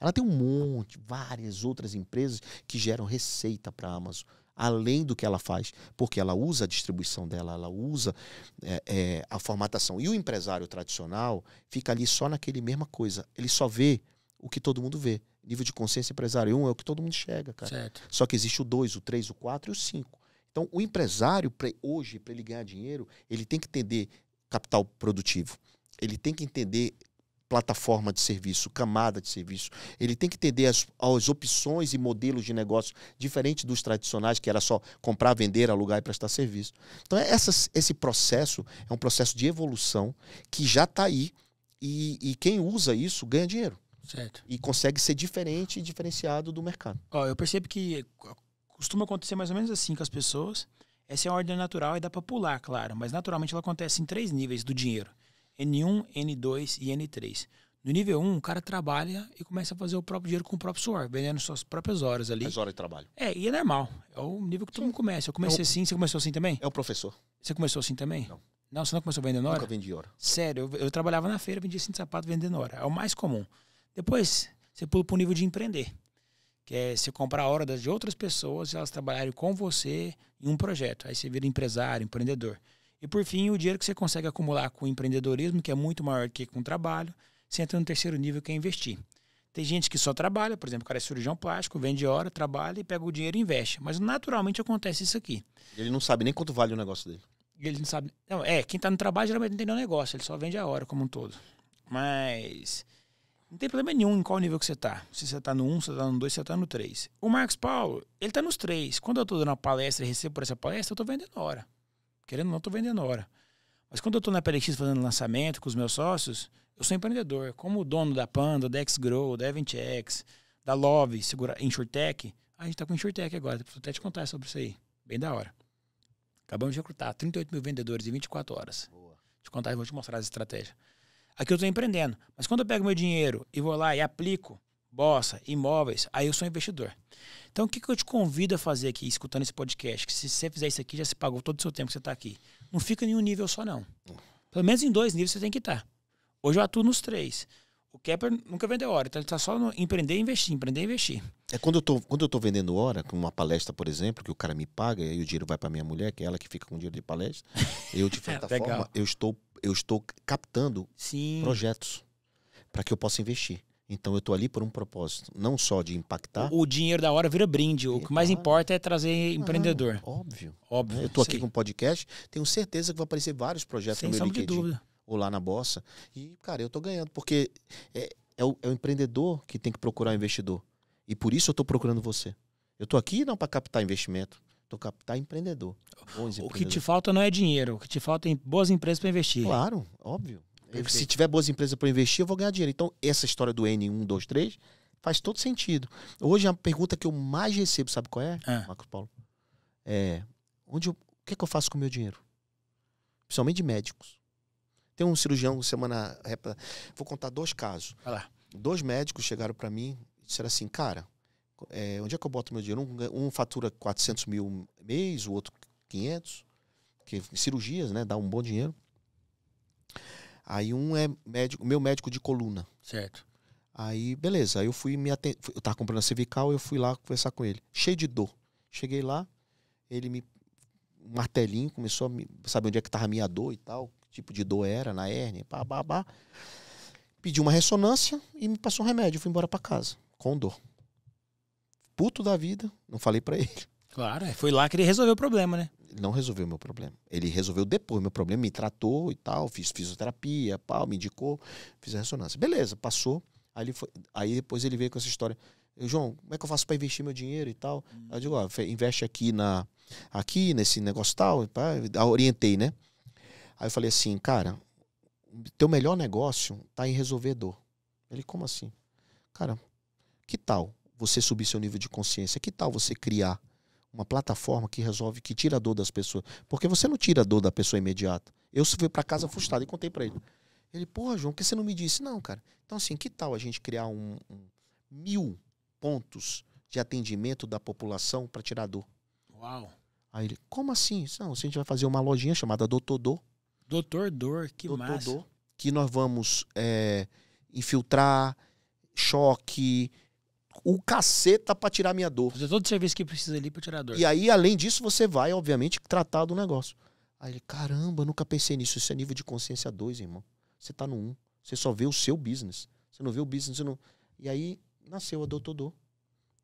Ela tem um monte, várias outras empresas que geram receita para a Amazon além do que ela faz, porque ela usa a distribuição dela, ela usa é, é, a formatação. E o empresário tradicional fica ali só naquele mesma coisa. Ele só vê o que todo mundo vê. Nível de consciência empresário 1 um é o que todo mundo chega, cara. Certo. Só que existe o 2, o 3, o 4 e o 5. Então, o empresário, pra, hoje, para ele ganhar dinheiro, ele tem que entender capital produtivo. Ele tem que entender plataforma de serviço, camada de serviço. Ele tem que entender as, as opções e modelos de negócio diferente dos tradicionais, que era só comprar, vender, alugar e prestar serviço. Então, é essas, esse processo é um processo de evolução que já está aí e, e quem usa isso ganha dinheiro. Certo. E consegue ser diferente e diferenciado do mercado. Ó, eu percebo que costuma acontecer mais ou menos assim com as pessoas. Essa é a ordem natural e dá para pular, claro, mas naturalmente ela acontece em três níveis do dinheiro. N1, N2 e N3. No nível 1, o cara trabalha e começa a fazer o próprio dinheiro com o próprio suor, vendendo suas próprias horas ali. As é horas de trabalho. É, e é normal. É o nível que todo Sim. mundo começa. Eu comecei é o... assim, você começou assim também? É o professor. Você começou assim também? Não. Não, você não começou vendendo hora? Nunca vendi hora. Sério, eu, eu trabalhava na feira, vendia assim de sapato vendendo hora. É o mais comum. Depois, você pula para o nível de empreender, que é você comprar a hora de outras pessoas e elas trabalharem com você em um projeto. Aí você vira empresário, empreendedor. E por fim, o dinheiro que você consegue acumular com o empreendedorismo, que é muito maior que com o trabalho, você entra no terceiro nível que é investir. Tem gente que só trabalha, por exemplo, o cara é cirurgião plástico, vende hora, trabalha e pega o dinheiro e investe. Mas naturalmente acontece isso aqui. Ele não sabe nem quanto vale o negócio dele. Ele não sabe. Não, é, quem está no trabalho geralmente não tem nenhum negócio, ele só vende a hora como um todo. Mas não tem problema nenhum em qual nível que você está. Se você está no 1, um, se você está no 2, se você está no 3. O Marcos Paulo, ele está nos três. Quando eu estou dando uma palestra e recebo por essa palestra, eu estou vendendo hora. Querendo ou não, estou vendendo hora. Mas quando eu estou na PLX fazendo lançamento com os meus sócios, eu sou empreendedor. Como o dono da Panda, da X-Grow, da EventX, da Love, segura, Insurtech, a gente está com Insurtech agora. Vou até te contar sobre isso aí. Bem da hora. Acabamos de recrutar 38 mil vendedores em 24 horas. Boa. Te contar, vou te mostrar as estratégias. Aqui eu estou empreendendo. Mas quando eu pego meu dinheiro e vou lá e aplico Bossa, imóveis, aí eu sou investidor. Então, o que, que eu te convido a fazer aqui, escutando esse podcast? Que se você fizer isso aqui, já se pagou todo o seu tempo que você está aqui. Não fica em um nível só, não. Pelo menos em dois níveis você tem que estar. Tá. Hoje eu atuo nos três. O Kepler nunca vendeu hora, então ele está só no empreender e investir, empreender e investir. É quando eu estou, quando eu vendendo hora, com uma palestra, por exemplo, que o cara me paga e o dinheiro vai para minha mulher, que é ela que fica com o dinheiro de palestra, eu, de certa é, forma, eu estou, eu estou captando Sim. projetos para que eu possa investir. Então eu estou ali por um propósito, não só de impactar. O, o dinheiro da hora vira brinde. O que mais importa é trazer empreendedor. óbvio. Óbvio. Eu estou aqui com um podcast, tenho certeza que vai aparecer vários projetos Sem no meu LinkedIn. De dúvida. Ou lá na Bossa. E, cara, eu estou ganhando, porque é, é, o, é o empreendedor que tem que procurar o investidor. E por isso eu estou procurando você. Eu estou aqui não para captar investimento, estou captar empreendedor. O que te falta não é dinheiro, o que te falta é boas empresas para investir. Claro, óbvio. Perfeito. Se tiver boas empresas para investir, eu vou ganhar dinheiro. Então, essa história do n 123 faz todo sentido. Hoje, a pergunta que eu mais recebo, sabe qual é, ah. Marcos Paulo? É, onde eu, o que, é que eu faço com o meu dinheiro? Principalmente de médicos. Tem um cirurgião, semana. Vou contar dois casos. Dois médicos chegaram para mim e disseram assim: cara, é, onde é que eu boto meu dinheiro? Um, um fatura 400 mil mês, o outro 500, que cirurgias, né? Dá um bom dinheiro. Aí um é médico, meu médico de coluna. Certo. Aí, beleza. Aí eu fui me atender. Eu tava comprando a cervical, eu fui lá conversar com ele. Cheio de dor. Cheguei lá, ele me. Um martelinho começou a me, saber onde é que tava a minha dor e tal. Que tipo de dor era na hérnia, pá, pá, pá. Pedi uma ressonância e me passou um remédio. Eu fui embora para casa, com dor. Puto da vida, não falei para ele. Claro, é, foi lá que ele resolveu o problema, né? não resolveu meu problema. Ele resolveu depois meu problema, me tratou e tal, fiz fisioterapia, pau, me indicou, fiz a ressonância. Beleza, passou. Aí, ele foi, aí depois ele veio com essa história. Eu, João, como é que eu faço para investir meu dinheiro e tal? Hum. eu digo, ó, investe aqui na aqui nesse negócio tal, pá, orientei, né? Aí eu falei assim, cara, teu melhor negócio tá em resolver dor. Ele, como assim? Cara, que tal você subir seu nível de consciência? Que tal você criar uma plataforma que resolve, que tira a dor das pessoas. Porque você não tira a dor da pessoa imediata. Eu fui para casa frustrado e contei para ele. Ele, porra, João, por que você não me disse? Não, cara. Então, assim, que tal a gente criar um, um mil pontos de atendimento da população para tirar a dor? Uau. Aí ele, como assim? Não, a gente vai fazer uma lojinha chamada Doutor Dor. Doutor Dor, que Doutor massa. Dor, que nós vamos é, infiltrar choque, o caceta para tirar minha dor. Fazer todo o serviço que precisa ali pra tirar a dor. E aí, além disso, você vai, obviamente, tratar do negócio. Aí ele, caramba, nunca pensei nisso. Isso é nível de consciência 2, irmão. Você tá no 1. Um. Você só vê o seu business. Você não vê o business. Não... E aí nasceu a Dotodô.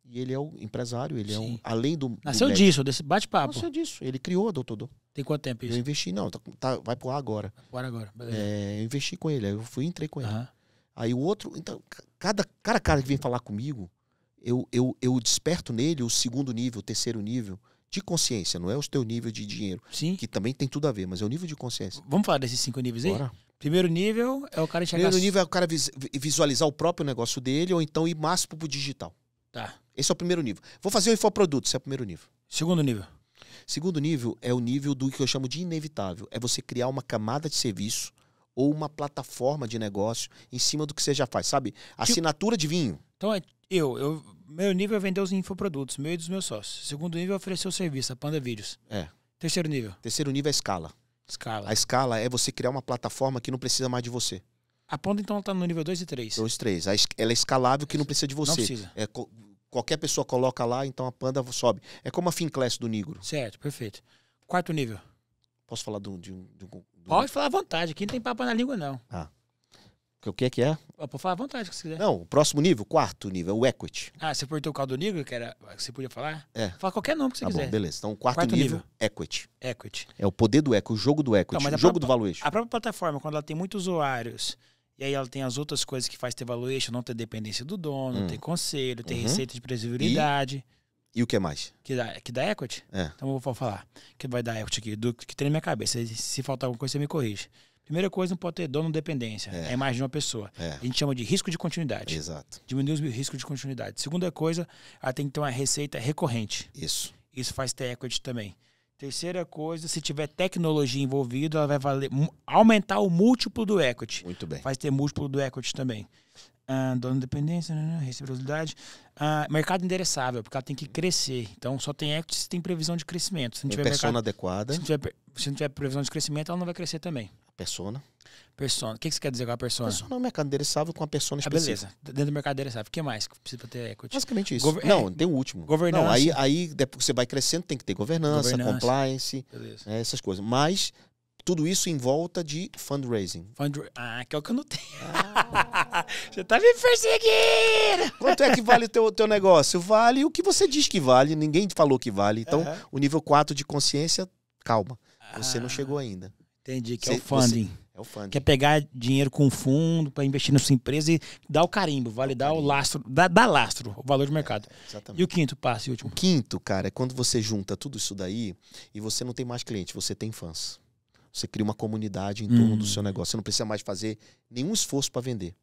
E ele é o empresário, ele Sim. é um. Além do. Nasceu do disso, desse bate-papo. Nasceu disso. Ele criou a Dotodô. Tem quanto tempo isso? Eu investi, não, tá, tá vai pro ar agora. Agora, agora. É, eu investi com ele, eu fui entrei com ele. Uhum. Aí o outro. Então, cada cara, cara que vem falar comigo, eu, eu, eu desperto nele o segundo nível, o terceiro nível de consciência, não é o teu nível de dinheiro. Sim. Que também tem tudo a ver, mas é o nível de consciência. Vamos falar desses cinco níveis aí? Bora. Primeiro nível é o cara enxergar... Primeiro nível é o cara visualizar o próprio negócio dele ou então ir mais pro digital. Tá. Esse é o primeiro nível. Vou fazer o infoproduto, esse é o primeiro nível. Segundo nível? Segundo nível é o nível do que eu chamo de inevitável. É você criar uma camada de serviço ou uma plataforma de negócio em cima do que você já faz, sabe? Assinatura de vinho. Então é eu, eu, meu nível é vender os infoprodutos, meu e dos meus sócios. Segundo nível é oferecer o serviço, a Panda Vídeos. É. Terceiro nível. Terceiro nível é escala. Escala. A escala é você criar uma plataforma que não precisa mais de você. A Panda, então, está no nível 2 e 3. 2 e 3. Ela é escalável que não precisa de você. Não precisa. É, qualquer pessoa coloca lá, então a Panda sobe. É como a Finclass do Nigro. Certo, perfeito. Quarto nível. Posso falar de um... De um Pode falar à vontade, aqui não tem papo na língua, não. Ah. O que é que é? Pode falar à vontade, se quiser. Não, o próximo nível, quarto nível, é o equity. Ah, você perguntou o caldo negro, que era que você podia falar? É. Fala qualquer nome que você tá quiser. Bom, beleza. Então, o quarto, quarto nível, nível, equity. Equity. É o poder do equity, o jogo do equity, Não, o jogo do valuation. A própria plataforma, quando ela tem muitos usuários, e aí ela tem as outras coisas que faz ter valuation, não ter dependência do dono, hum. ter conselho, ter uhum. receita de previsibilidade. E, e... o que mais? Que dá, que dá equity? É. Então eu vou falar. Que vai dar equity aqui, do que tem na minha cabeça. Se faltar alguma coisa, você me corrige. Primeira coisa, não pode ter dono dependência. É, é mais de uma pessoa. É. A gente chama de risco de continuidade. Exato. Diminuir o risco de continuidade. Segunda coisa, ela tem que ter uma receita recorrente. Isso. Isso faz ter equity também. Terceira coisa, se tiver tecnologia envolvida, ela vai valer, aumentar o múltiplo do equity. Muito bem. Faz ter múltiplo do equity também. Ah, dono de dependência, né? né reciprocidade. Ah, mercado endereçável, porque ela tem que crescer. Então, só tem equity se tem previsão de crescimento. Se não tiver mercado, adequada. Se não tiver, se não tiver previsão de crescimento, ela não vai crescer também. Persona. Persona. O que você quer dizer com a persona? Persona é um mercado endereçável com a persona ah, Beleza. Dentro do mercado endereçável. O que mais que precisa ter equity? Basicamente isso. Gover não, é, tem o último. Governança. Não, aí, aí depois você vai crescendo, tem que ter governança, governança. compliance, é, essas coisas. Mas tudo isso em volta de fundraising. Fundra ah, que é o que eu não tenho. Ah. você tá me perseguindo! Quanto é que vale o teu, teu negócio? Vale o que você diz que vale, ninguém falou que vale. Então, uh -huh. o nível 4 de consciência, calma. Você ah. não chegou ainda. Entendi, que você, é o funding. Você, é o funding. Quer pegar dinheiro com fundo para investir na sua empresa e dar o carimbo, validar o, carimbo. o lastro, dar lastro, o valor de mercado. É, exatamente. E o quinto passo e último? O quinto, cara, é quando você junta tudo isso daí e você não tem mais cliente, você tem fãs. Você cria uma comunidade em torno hum. do seu negócio. Você não precisa mais fazer nenhum esforço para vender.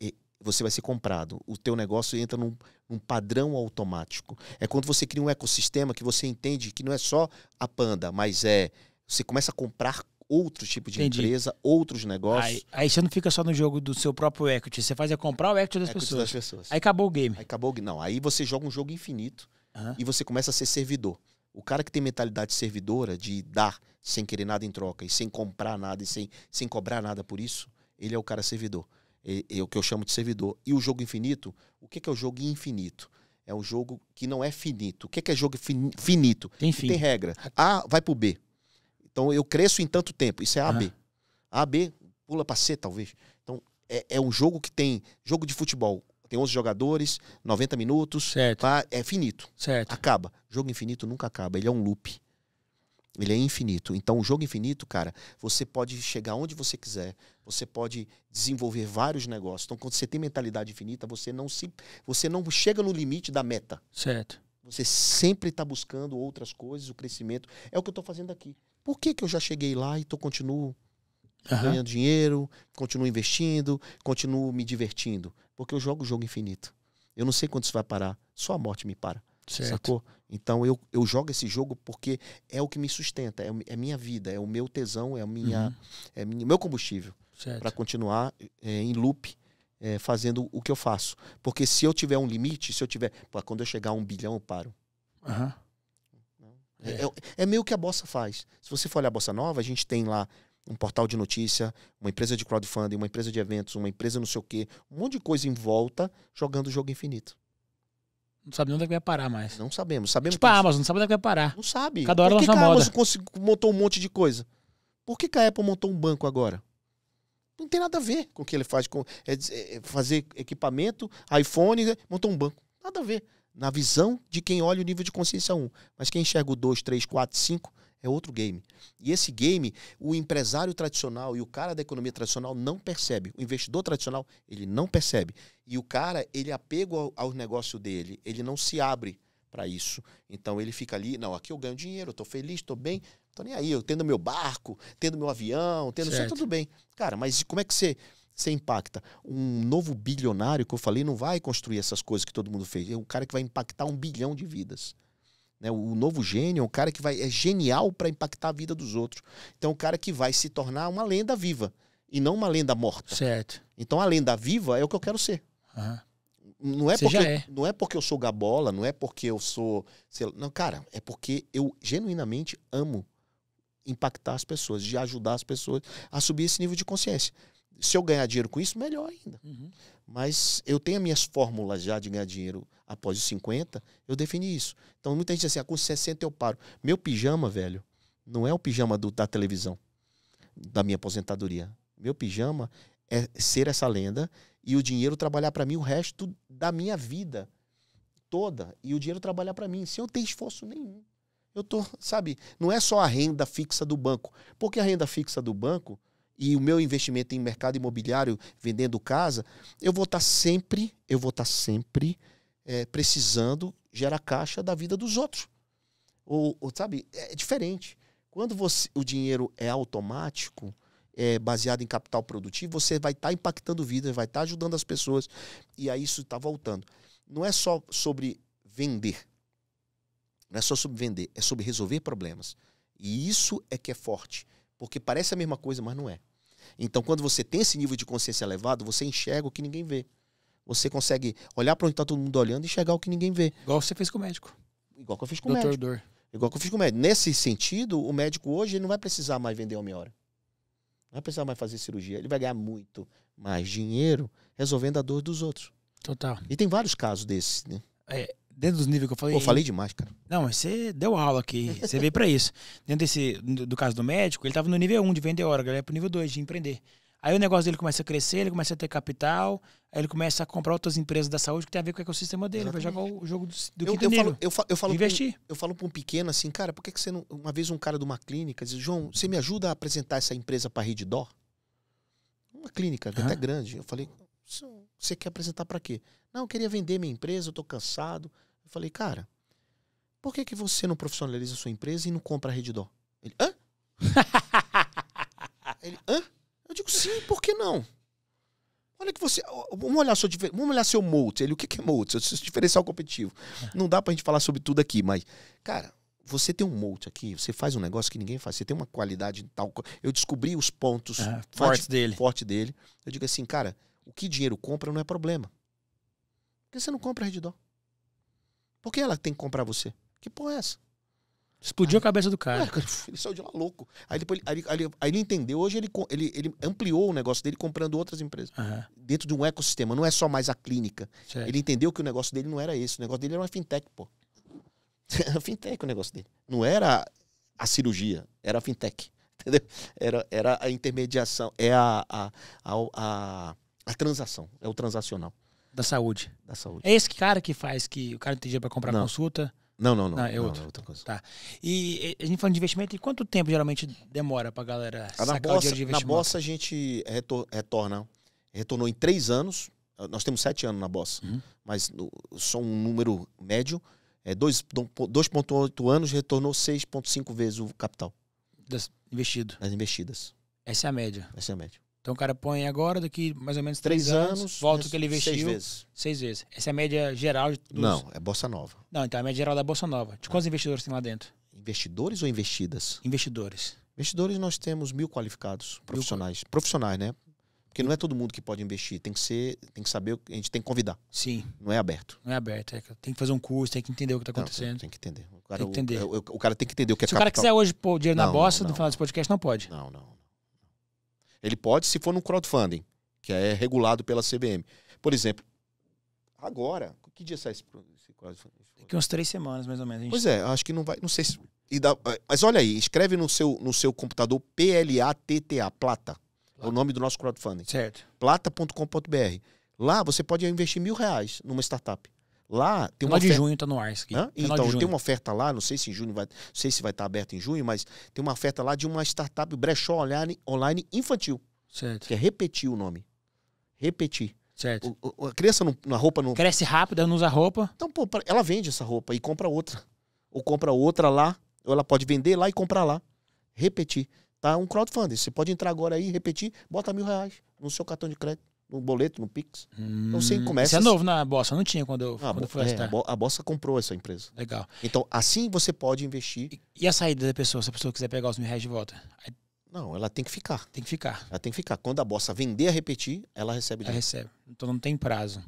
E você vai ser comprado. O teu negócio entra num, num padrão automático. É quando você cria um ecossistema que você entende que não é só a Panda, mas é você começa a comprar outro tipo de Entendi. empresa, outros negócios. Aí, aí, você não fica só no jogo do seu próprio equity, você faz é comprar o equity das, equity pessoas. das pessoas. Aí acabou o game. Aí acabou Não, aí você joga um jogo infinito uhum. e você começa a ser servidor. O cara que tem mentalidade servidora, de dar sem querer nada em troca, e sem comprar nada, e sem, sem cobrar nada por isso, ele é o cara servidor. É, é o que eu chamo de servidor. E o jogo infinito, o que é o jogo infinito? É um jogo que não é finito. O que é jogo finito? Tem, fim. tem regra. A vai pro B. Então eu cresço em tanto tempo. Isso é AB. Uhum. AB pula para C, talvez. Então é, é, um jogo que tem jogo de futebol. Tem 11 jogadores, 90 minutos. Certo. Pra, é finito. Certo. Acaba. Jogo infinito nunca acaba. Ele é um loop. Ele é infinito. Então, o jogo infinito, cara, você pode chegar onde você quiser, você pode desenvolver vários negócios. Então, quando você tem mentalidade infinita, você não se, você não chega no limite da meta. Certo. Você sempre está buscando outras coisas, o crescimento. É o que eu estou fazendo aqui. Por que, que eu já cheguei lá e tô, continuo uhum. ganhando dinheiro, continuo investindo, continuo me divertindo? Porque eu jogo o jogo infinito. Eu não sei quando isso vai parar, só a morte me para. Certo. Sacou? Então eu, eu jogo esse jogo porque é o que me sustenta, é, é minha vida, é o meu tesão, é o minha, uhum. é meu combustível para continuar é, em loop. É, fazendo o que eu faço. Porque se eu tiver um limite, se eu tiver. Pô, quando eu chegar a um bilhão, eu paro. Uhum. É. É, é meio que a Bossa faz. Se você for olhar a Bossa Nova, a gente tem lá um portal de notícia, uma empresa de crowdfunding, uma empresa de eventos, uma empresa não sei o quê, um monte de coisa em volta jogando o jogo infinito. Não sabe onde é que vai parar mais. Não sabemos. sabemos tipo a Amazon, não sabe onde é que vai parar. Não sabe. Cada hora Por que, que a moda? Amazon montou um monte de coisa? Por que, que a Apple montou um banco agora? Não tem nada a ver com o que ele faz. Com, é, é, fazer equipamento, iPhone, montou um banco. Nada a ver na visão de quem olha o nível de consciência 1. Mas quem enxerga o 2, 3, 4, 5 é outro game. E esse game, o empresário tradicional e o cara da economia tradicional não percebe. O investidor tradicional, ele não percebe. E o cara, ele é apego ao, ao negócio dele, ele não se abre para isso. Então ele fica ali, não, aqui eu ganho dinheiro, eu feliz, estou bem, estou nem aí, eu tendo meu barco, tendo meu avião, tendo certo. tudo bem. Cara, mas como é que você você impacta. Um novo bilionário que eu falei não vai construir essas coisas que todo mundo fez. É um cara que vai impactar um bilhão de vidas. Né? O novo gênio é um cara que vai, é genial para impactar a vida dos outros. Então, é um cara que vai se tornar uma lenda viva e não uma lenda morta. Certo. Então, a lenda viva é o que eu quero ser. Uhum. Não é, Você porque, é. não é porque eu sou gabola, não é porque eu sou. Lá, não, cara, é porque eu genuinamente amo impactar as pessoas, de ajudar as pessoas a subir esse nível de consciência se eu ganhar dinheiro com isso, melhor ainda. Uhum. Mas eu tenho minhas fórmulas já de ganhar dinheiro após os 50, eu defini isso. Então muita gente diz assim, ah, com 60 eu paro. Meu pijama, velho, não é o pijama do, da televisão, da minha aposentadoria. Meu pijama é ser essa lenda e o dinheiro trabalhar para mim o resto da minha vida toda e o dinheiro trabalhar para mim, sem eu ter esforço nenhum. Eu tô, sabe, não é só a renda fixa do banco, porque a renda fixa do banco e o meu investimento em mercado imobiliário, vendendo casa, eu vou estar tá sempre, eu vou estar tá sempre é, precisando gerar caixa da vida dos outros. Ou, ou, sabe, é, é diferente. Quando você, o dinheiro é automático, é, baseado em capital produtivo, você vai estar tá impactando vidas, vai estar ajudando as pessoas. E aí isso está voltando. Não é só sobre vender. Não é só sobre vender, é sobre resolver problemas. E isso é que é forte. Porque parece a mesma coisa, mas não é. Então, quando você tem esse nível de consciência elevado, você enxerga o que ninguém vê. Você consegue olhar para onde está todo mundo olhando e enxergar o que ninguém vê. Igual você fez com o médico. Igual que eu fiz com o médico. Dor. Igual que eu fiz com o médico. Nesse sentido, o médico hoje não vai precisar mais vender homem-hora. Não vai precisar mais fazer cirurgia. Ele vai ganhar muito mais dinheiro resolvendo a dor dos outros. Total. E tem vários casos desses, né? É, dentro dos níveis que eu falei. Eu falei demais, cara. Não, mas você deu aula aqui. Você veio para isso. Dentro desse, do caso do médico, ele tava no nível 1 de vender hora, galera, pro nível 2 de empreender. Aí o negócio dele começa a crescer, ele começa a ter capital, aí ele começa a comprar outras empresas da saúde que tem a ver com o ecossistema dele, vai jogar o jogo do, do eu, eu falo, eu falo, eu falo Investir. Um, eu falo para um pequeno assim, cara, por que, que você não. Uma vez um cara de uma clínica disse, João, você me ajuda a apresentar essa empresa para a Rede Dó? Uma clínica que até grande. Eu falei, você quer apresentar para quê? Não, eu queria vender minha empresa, eu tô cansado. Eu falei, cara, por que, que você não profissionaliza a sua empresa e não compra a Redidó? Ele, hã? Ele, hã? Eu digo, sim, por que não? Olha que você. Vamos olhar seu, vamos olhar seu moat. Ele, o que é moat? Seu diferencial competitivo. Não dá pra gente falar sobre tudo aqui, mas, cara, você tem um moat aqui, você faz um negócio que ninguém faz, você tem uma qualidade tal. Eu descobri os pontos é, fortes dele. Forte dele. Eu digo assim, cara, o que dinheiro compra não é problema. Por que você não compra a Redidó? Por que ela tem que comprar você? Que porra é essa? Explodiu aí, a cabeça do cara. É, ele saiu de lá louco. Aí, depois, aí, aí, aí ele entendeu. Hoje ele, ele, ele, ampliou o negócio dele comprando outras empresas. Uhum. Dentro de um ecossistema. Não é só mais a clínica. Certo. Ele entendeu que o negócio dele não era esse. O negócio dele era uma fintech, pô. Era fintech o negócio dele. Não era a cirurgia. Era a fintech. Entendeu? Era, era a intermediação. É a, a, a, a, a transação. É o transacional. Da saúde. Da saúde. É esse cara que faz que o cara não tem dinheiro para comprar não. consulta? Não, não, não. Não, é, outro. Não, é outra coisa. Tá. E, e a gente falando de investimento, e quanto tempo geralmente demora pra galera ah, sacar o dinheiro de investimento? Na Bossa a gente retor, retorna, retornou em três anos. Nós temos sete anos na Bossa, uhum. mas no, só um número médio. É 2,8 anos retornou 6,5 vezes o capital. Das investido. Das investidas. Essa é a média. Essa é a média. Então o cara põe agora, daqui mais ou menos três, três anos, anos, volta o né, que ele investiu. Seis vezes. Seis vezes. Essa é a média geral de dos... Não, é Bossa Nova. Não, então é a média geral da Bossa Nova. De quantos ah. investidores tem lá dentro? Investidores ou investidas? Investidores. Investidores nós temos mil qualificados profissionais. Mil... Profissionais, né? Porque não é todo mundo que pode investir, tem que ser, tem que saber, a gente tem que convidar. Sim. Não é aberto. Não é aberto, é, tem que fazer um curso, tem que entender o que está acontecendo. Não, tem que entender. O cara tem que entender o, o, o, cara tem que entender o que é Se o cara quiser hoje pôr dinheiro na não, não, no final desse podcast, não pode. Não, não. Ele pode se for no crowdfunding, que é regulado pela CVM. Por exemplo, agora, que dia sai esse, crowdfunding? Daqui umas três semanas, mais ou menos. Gente... Pois é, acho que não vai, não sei se... Dá, mas olha aí, escreve no seu, no seu computador PLATTA, Plata. É o nome do nosso crowdfunding. Certo. Plata.com.br. Lá você pode investir mil reais numa startup. Lá tem uma oferta... de junho está no ar isso aqui. Então, tem uma oferta lá, não sei se em junho vai, não sei se vai estar tá em junho, mas tem uma oferta lá de uma startup brechó online, online infantil. Certo. Que é repetir o nome. Repetir. Certo. O, a criança não, na roupa não cresce rápida, não usa roupa. Então, pô, ela vende essa roupa e compra outra. Ou compra outra lá, ou ela pode vender lá e comprar lá. Repetir. Tá um crowdfunding. Você pode entrar agora aí, repetir, bota mil reais no seu cartão de crédito no boleto, no Pix. Hum, então você hum, começa. Isso é novo na Bossa, não tinha quando eu, ah, quando eu fui é, a, Bossa comprou essa empresa. Legal. Então, assim você pode investir. E, e, a saída da pessoa, se a pessoa quiser pegar os mil reais de volta? Não, ela tem que ficar. Tem que ficar. Ela tem que ficar. Quando a Bossa vender a repetir, ela recebe Ela recebe. Então não tem prazo.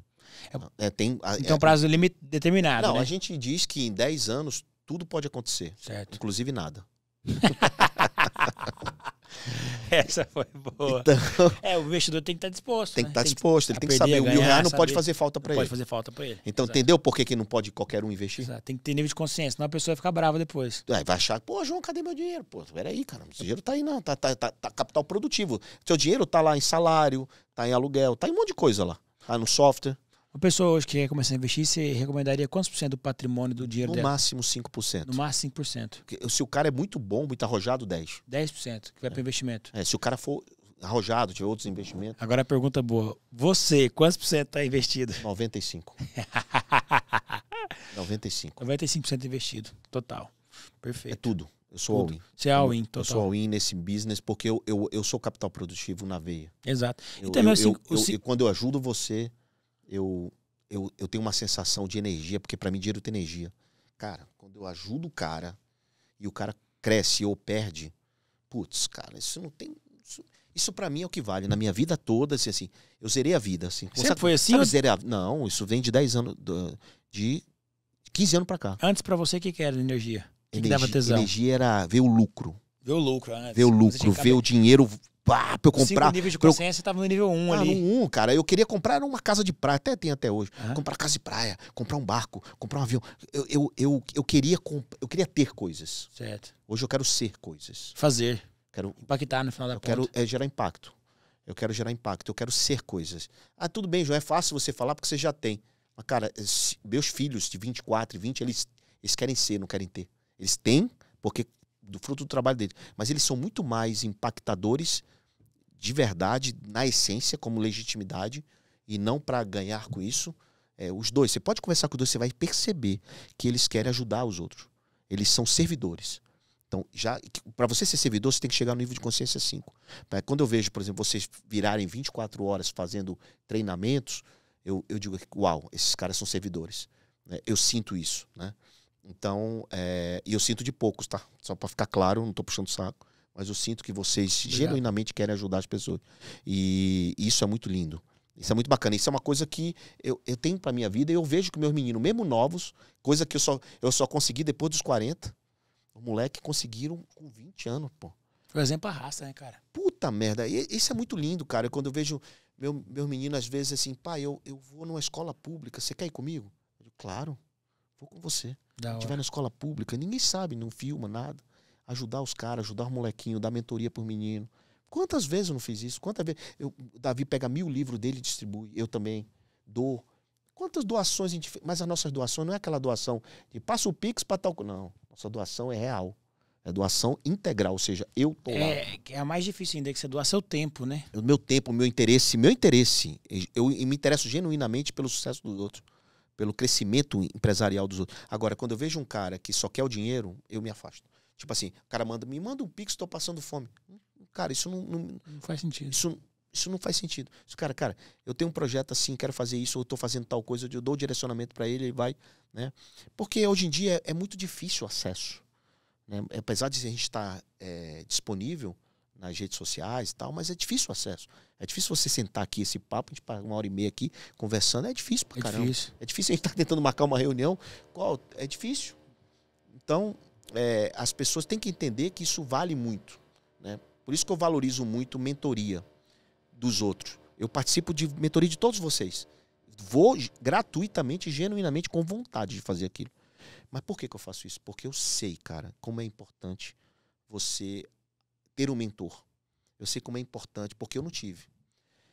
É, é tem, então, é, prazo limite determinado. Não, né? a gente diz que em 10 anos tudo pode acontecer. Certo. Inclusive nada. Essa foi boa. Então, é, o investidor tem que estar tá disposto. Tem que né? Tá estar disposto, ele tem que saber. Ganhar, o mil reais não pode fazer falta para ele. Pode fazer falta para ele. Então, Exato. entendeu por que, que não pode qualquer um investir? Exato. Tem que ter nível de consciência, senão a pessoa vai ficar brava depois. É, vai achar, pô, João, cadê meu dinheiro? Pô, peraí, cara, meu dinheiro tá aí não, tá, tá, tá, tá capital produtivo. Seu dinheiro tá lá em salário, tá em aluguel, tá em um monte de coisa lá. Tá no software. Uma pessoa hoje que quer começar a investir, você recomendaria quantos por cento do patrimônio do dinheiro no dela? No máximo 5%. No máximo 5%. se o cara é muito bom, muito arrojado, 10%. 10% que vai é. para investimento. É, se o cara for arrojado, tiver outros investimentos. Agora a pergunta é boa. Você, quantos por cento está investido? 95%. 95%. 95% investido, total. Perfeito. É tudo. Eu sou all-in. Você é all-in, total. Eu sou all-in nesse business porque eu, eu, eu sou capital produtivo na veia. Exato. Eu, e também eu, assim, eu, eu, quando eu ajudo você, eu, eu, eu tenho uma sensação de energia, porque para mim dinheiro tem energia. Cara, quando eu ajudo o cara e o cara cresce ou perde, putz, cara, isso não tem. Isso, isso para mim é o que vale. Na minha vida toda, assim, assim eu zerei a vida. Assim. Sempre sabe, foi assim? Sabe, ou... zerei a... Não, isso vem de 10 anos, de 15 anos para cá. Antes para você, o que, era energia? energia que dava tesão? Energia era ver o lucro. Ver o lucro, né? Ver o lucro, ver o dinheiro pá, pra eu comprar. Cinco nível de consciência eu... tava no nível 1 um ah, ali. No 1, um, cara. Eu queria comprar uma casa de praia, até tem até hoje. Comprar casa de praia, comprar um barco, comprar um avião. Eu, eu, eu, eu queria, comp... eu queria ter coisas. Certo. Hoje eu quero ser coisas. Fazer. Quero... Impactar no final da eu ponta. quero é, gerar impacto. Eu quero gerar impacto, eu quero ser coisas. Ah, tudo bem, João, é fácil você falar porque você já tem. Mas, cara, meus filhos de 24 e 20, eles, eles querem ser, não querem ter. Eles têm porque do fruto do trabalho deles. Mas eles são muito mais impactadores de verdade, na essência, como legitimidade, e não para ganhar com isso. É, os dois, você pode conversar com os dois, você vai perceber que eles querem ajudar os outros. Eles são servidores. Então, já para você ser servidor, você tem que chegar no nível de consciência 5. Né, quando eu vejo, por exemplo, vocês virarem 24 horas fazendo treinamentos, eu, eu digo, uau, esses caras são servidores. Né, eu sinto isso. Né? Então, é, e eu sinto de poucos, tá? Só para ficar claro, não estou puxando o saco. Mas eu sinto que vocês Obrigado. genuinamente querem ajudar as pessoas. E isso é muito lindo. Isso é muito bacana. Isso é uma coisa que eu, eu tenho pra minha vida e eu vejo que meus meninos, mesmo novos, coisa que eu só, eu só consegui depois dos 40, o moleque conseguiram com 20 anos, pô. Por exemplo, a raça, né, cara? Puta merda. isso é muito lindo, cara. Quando eu vejo meu, meus meninos, às vezes, assim, pai, eu, eu vou numa escola pública, você quer ir comigo? Eu digo, claro, vou com você. Da tiver na escola pública, ninguém sabe, não filma nada. Ajudar os caras, ajudar o molequinho, dar mentoria pro menino. Quantas vezes eu não fiz isso? Quantas vezes? Eu, o Davi pega mil livros dele e distribui. Eu também dou. Quantas doações a gente fez? Mas as nossas doações não é aquela doação de passa o Pix para tal. Não. Nossa doação é real. É doação integral, ou seja, eu tô é, lá. É a mais difícil ainda, é que você doar seu tempo, né? O meu tempo, o meu interesse, meu interesse. Eu, eu me interesso genuinamente pelo sucesso dos outros pelo crescimento empresarial dos outros. Agora, quando eu vejo um cara que só quer o dinheiro, eu me afasto. Tipo assim, o cara manda, me manda um pix, estou passando fome. Cara, isso não, não, não faz sentido. Isso, isso não faz sentido. Isso, cara, cara, eu tenho um projeto assim, quero fazer isso, eu estou fazendo tal coisa, eu dou o direcionamento para ele, ele vai, né? Porque hoje em dia é, é muito difícil o acesso. Né? Apesar de a gente tá, estar eh, é, disponível, nas redes sociais e tal, mas é difícil o acesso. É difícil você sentar aqui esse papo, a gente para uma hora e meia aqui conversando, é difícil pra é caramba. Difícil. É difícil a gente tá tentando marcar uma reunião. Qual? É difícil. Então, é, as pessoas têm que entender que isso vale muito. Né? Por isso que eu valorizo muito mentoria dos outros. Eu participo de mentoria de todos vocês. Vou gratuitamente, genuinamente, com vontade de fazer aquilo. Mas por que, que eu faço isso? Porque eu sei, cara, como é importante você ter um mentor. Eu sei como é importante, porque eu não tive.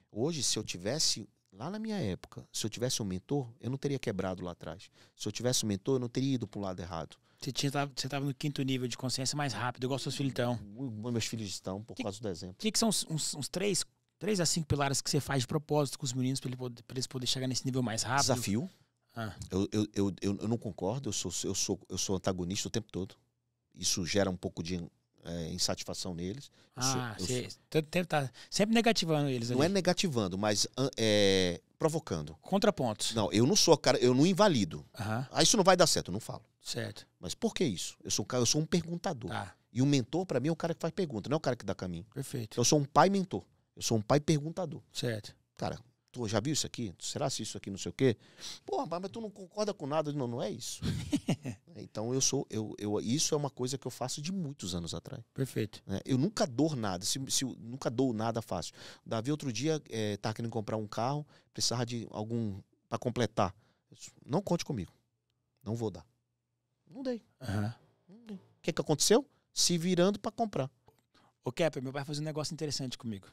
Hoje, se eu tivesse, lá na minha época, se eu tivesse um mentor, eu não teria quebrado lá atrás. Se eu tivesse um mentor, eu não teria ido para o lado errado. Você estava no quinto nível de consciência mais rápido, igual seus filhos estão. Meus filhos estão, por que, causa do exemplo. O que, que, são uns, uns, três, três a cinco pilares que você faz de propósito com os meninos para ele eles poderem chegar nesse nível mais rápido? Desafio. Ah. Eu, eu, eu, eu, não concordo, eu sou, eu, sou, eu sou antagonista o tempo todo. Isso gera um pouco de é, insatisfação neles. Ah, sim. cê, eu, todo tempo tá sempre negativando eles. Não ali. é negativando, mas é, provocando. Contrapontos. Não, eu não sou cara, eu não invalido. Uhum. Ah, isso não vai dar certo, eu não falo. Certo. Mas por que isso? Eu sou um cara, eu sou um perguntador. Tá. E um mentor para mim é o cara que faz pergunta, não é o cara que dá caminho. Perfeito. Eu sou um pai mentor. Eu sou um pai perguntador. Certo. Cara, já viu isso aqui? Será se isso aqui não sei o quê? Pô, mas tu não concorda com nada? Não, não é isso. É, então eu sou, eu, eu, isso é uma coisa que eu faço de muitos anos atrás. Perfeito. É, eu nunca dou nada, se, se, nunca dou nada fácil. Davi outro dia é, tá querendo comprar um carro, precisava de algum para completar. Disse, não conte comigo, não vou dar. Não dei. Uhum. O que que aconteceu? Se virando para comprar. O Kepper, meu pai fazer um negócio interessante comigo.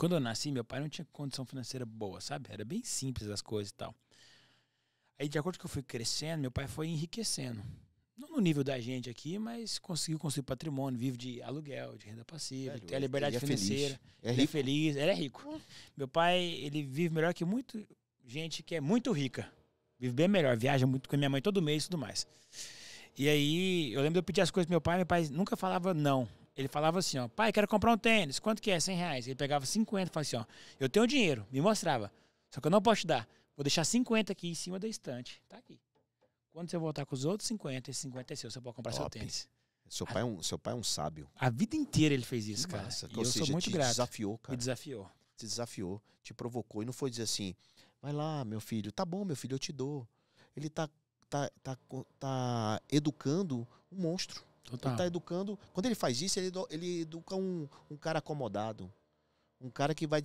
Quando eu nasci, meu pai não tinha condição financeira boa, sabe? Era bem simples as coisas e tal. Aí, de acordo com que eu fui crescendo, meu pai foi enriquecendo. Não no nível da gente aqui, mas conseguiu construir patrimônio, vive de aluguel, de renda passiva, Velho, tem a liberdade é financeira. Feliz. É ele é rico. é feliz, ele é rico. Hum. Meu pai, ele vive melhor que muito gente que é muito rica. Vive bem melhor, viaja muito com minha mãe todo mês e tudo mais. E aí, eu lembro de eu pedir as coisas pro meu pai, meu pai nunca falava não. Ele falava assim, ó, pai, quero comprar um tênis, quanto que é? 100 reais. Ele pegava 50 e falava assim, ó, eu tenho dinheiro, me mostrava, só que eu não posso te dar. Vou deixar 50 aqui em cima da estante, tá aqui. Quando você voltar com os outros 50, esse 50 é seu, você pode comprar Top. seu tênis. Seu pai, é um, seu pai é um sábio. A vida inteira ele fez isso, cara. Nossa, e eu seja, sou muito te grato. desafiou, cara. Me desafiou. Te desafiou, te provocou. E não foi dizer assim, vai lá, meu filho. Tá bom, meu filho, eu te dou. Ele tá, tá, tá, tá educando um monstro. Total. Ele tá educando. Quando ele faz isso, ele, ele educa um, um cara acomodado. Um cara que vai,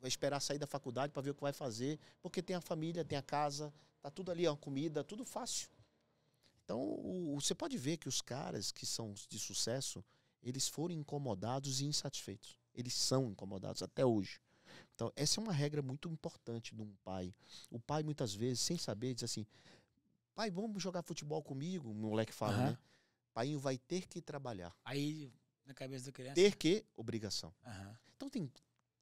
vai esperar sair da faculdade para ver o que vai fazer, porque tem a família, tem a casa, tá tudo ali, a comida, tudo fácil. Então, o, você pode ver que os caras que são de sucesso, eles foram incomodados e insatisfeitos. Eles são incomodados até hoje. Então, essa é uma regra muito importante de um pai. O pai, muitas vezes, sem saber, diz assim: pai, vamos jogar futebol comigo? O moleque fala, uhum. né? pai vai ter que trabalhar. Aí, na cabeça da criança. Ter que, obrigação. Uhum. Então, tem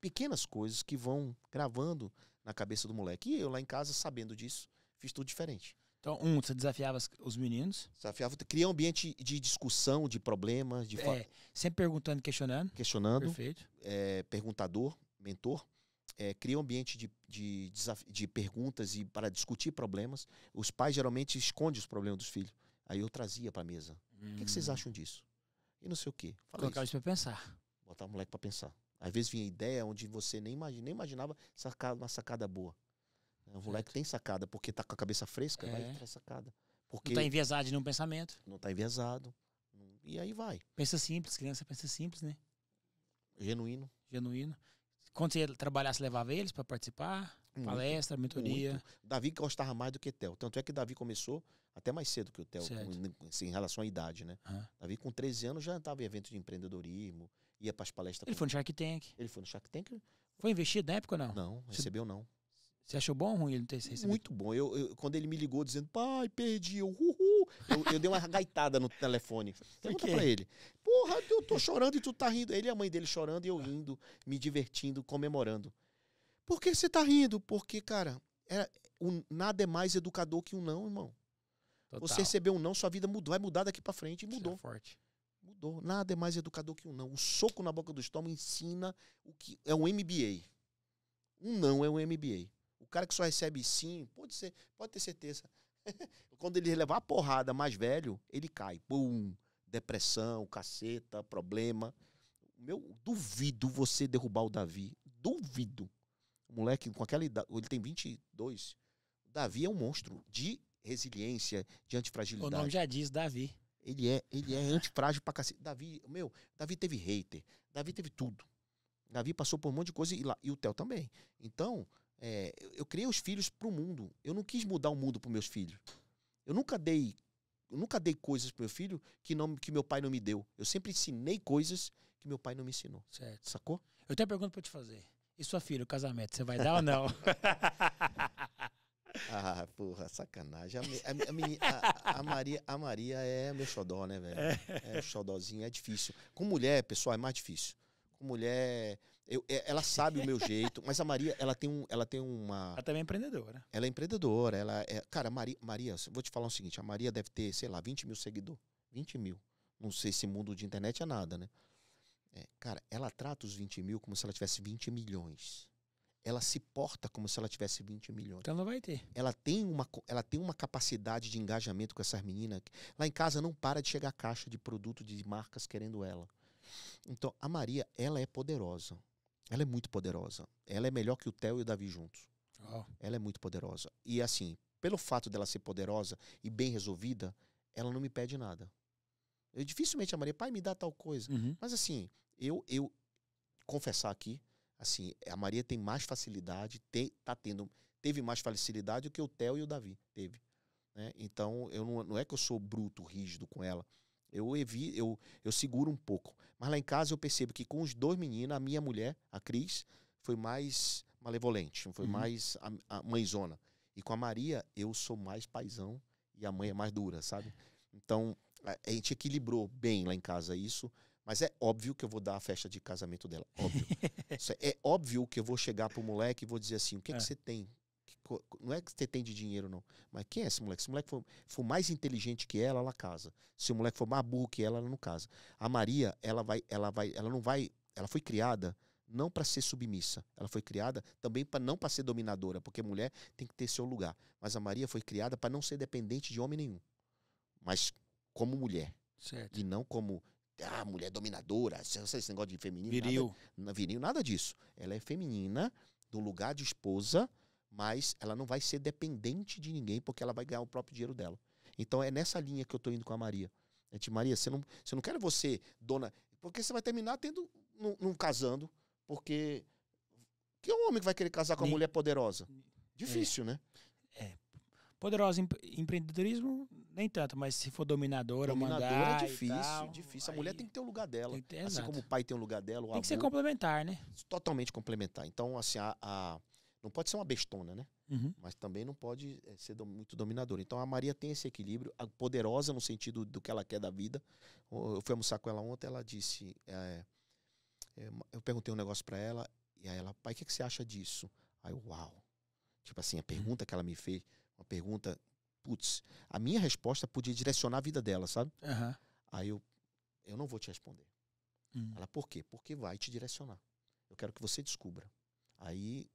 pequenas coisas que vão gravando na cabeça do moleque. E eu lá em casa, sabendo disso, fiz tudo diferente. Então, um, você desafiava os meninos? Desafiava, cria um ambiente de discussão, de problemas, de é, Sempre perguntando, questionando. Questionando. Perfeito. É, perguntador, mentor. É, cria um ambiente de, de, de perguntas e para discutir problemas. Os pais geralmente escondem os problemas dos filhos. Aí eu trazia para a mesa. O que, que, vocês uhum. acham disso? E não sei o quê. Fala Colocar isso, isso pra pensar. Botar o moleque pra pensar. Às vezes vinha ideia onde você nem, imagina, nem imaginava sacada, uma sacada boa. É, o moleque tem sacada, porque tá com a cabeça fresca, é. vai entrar sacada. Porque não tá enviesado em nenhum pensamento. Não tá enviesado. E aí vai. Pensa simples, criança pensa simples, né? Genuíno. Genuíno. Quando você trabalhasse, levava eles para participar? Muito, Palestra, mentoria. Muito. Davi gostava mais do que Theo. Tanto é que Davi começou até mais cedo que o Theo, né, assim, em relação à idade, né? Uhum. Davi, com 13 anos, já estava em eventos de empreendedorismo, ia para as palestras. Ele com... foi no Shark Tank. Ele foi no Shark Tank. Foi investido na época ou não? Não, recebeu não. Você achou bom ou ruim ele ter recebido? Muito bom. Eu, eu, quando ele me ligou dizendo, pai, perdi, eu, uhul, eu, eu dei uma gaitada no telefone. Pergunta pra ele. Porra, eu tô chorando e tu tá rindo. Ele e a mãe dele chorando e eu rindo, me divertindo, comemorando. Por que você tá rindo? Porque, cara, um, é, nada é mais educador que um não, irmão. Total. Você recebeu um não, sua vida mudou, vai mudar daqui para frente e é mudou. É forte. Mudou. Nada é mais educador que um não. O soco na boca do estômago ensina o que é um MBA. Um não é um MBA. O cara que só recebe sim, pode ser, pode ter certeza. Quando ele levar a porrada mais velho, ele cai. Pum, depressão, caceta, problema. Meu, duvido você derrubar o Davi. Duvido moleque com aquela idade, ele tem 22. Davi é um monstro de resiliência, de antifragilidade. O nome já diz Davi. Ele é, ele é antifrágil pra cacete. Davi, meu, Davi teve hater, Davi teve tudo. Davi passou por um monte de coisa e, lá, e o Theo também. Então, é, eu, eu criei os filhos pro mundo. Eu não quis mudar o mundo pros meus filhos. Eu nunca dei eu nunca dei coisas pro meu filho que não que meu pai não me deu. Eu sempre ensinei coisas que meu pai não me ensinou. Certo. Sacou? Eu tenho uma pergunta para te fazer. E sua filha, o casamento, você vai dar ou não? Ah, porra, sacanagem. A, a, a, a, Maria, a Maria é meu xodó, né, velho? É, é xodózinho, é difícil. Com mulher, pessoal, é mais difícil. Com mulher, eu, é, ela sabe o meu jeito, mas a Maria, ela tem, um, ela tem uma. Ela também é empreendedora. Ela é empreendedora. Ela é... Cara, Maria, Maria, vou te falar o seguinte: a Maria deve ter, sei lá, 20 mil seguidores. 20 mil. Não sei se mundo de internet é nada, né? É, cara, ela trata os 20 mil como se ela tivesse 20 milhões. Ela se porta como se ela tivesse 20 milhões. Então ela vai ter. Ela tem uma, ela tem uma capacidade de engajamento com essas meninas. Lá em casa não para de chegar caixa de produto de marcas querendo ela. Então, a Maria, ela é poderosa. Ela é muito poderosa. Ela é melhor que o Theo e o Davi juntos. Oh. Ela é muito poderosa. E assim, pelo fato dela ser poderosa e bem resolvida, ela não me pede nada. Eu dificilmente a Maria, pai, me dá tal coisa. Uhum. Mas assim, eu, eu confessar aqui, assim, a Maria tem mais facilidade, te, tá tendo, teve mais facilidade do que o Theo e o Davi teve. Né? Então, eu não, não é que eu sou bruto, rígido com ela. Eu evi, eu, eu seguro um pouco. Mas lá em casa eu percebo que com os dois meninos, a minha mulher, a Cris, foi mais malevolente, foi uhum. mais a, a mãezona. E com a Maria, eu sou mais paisão e a mãe é mais dura, sabe? Então, a, a gente equilibrou bem lá em casa isso. Mas é óbvio que eu vou dar a festa de casamento dela. Óbvio. É, é óbvio que eu vou chegar pro moleque e vou dizer assim: o que, é. que é. você tem? não é que você tem de dinheiro, não. Mas quem é esse moleque? Se o moleque for, for, mais inteligente que ela, ela casa. Se o moleque for mais burro que ela, ela não casa. A Maria, ela vai, ela vai, ela não vai. Ela foi criada não para ser submissa. Ela foi criada também para não para ser dominadora, porque mulher tem que ter seu lugar. Mas a Maria foi criada para não ser dependente de homem nenhum. Mas como mulher. Certo. E não como ah, mulher dominadora, esse negócio de feminino. Viril. Nada, viril, nada disso. Ela é feminina, do lugar de esposa, mas ela não vai ser dependente de ninguém, porque ela vai ganhar o próprio dinheiro dela. Então é nessa linha que eu tô indo com a Maria. A é gente, tipo, Maria, você não, você não quer você, dona. Porque você vai terminar tendo. não, casando, porque. Que é homem que vai querer casar com uma mulher poderosa? É. Difícil, é. né? É. Poderosa, em, empreendedorismo nem tanto, mas se for dominadora, dominadora é mandar é difícil, tal, difícil. A aí... mulher tem que ter o lugar dela. Ter, assim exato. como o pai tem o lugar dela, o Tem avô, que ser complementar, né? Totalmente complementar. Então, assim, a, a não pode ser uma bestona, né? Uhum. Mas também não pode eh, ser muito dominadora. Então a Maria tem esse equilíbrio, poderosa no sentido do que ela quer da vida. Eu fui almoçar com ela ontem, ela disse. É, eu perguntei um negócio para ela, e aí ela, pai, o que, que, você acha disso? Aí eu, uau. Tipo assim, a uhum. pergunta que ela me fez, uma pergunta putz, a minha resposta podia direcionar a vida dela, sabe? Uhum. Aí eu, eu não vou te responder. Uhum. Ela, por quê? Porque vai te direcionar. Eu quero que você descubra. Aí,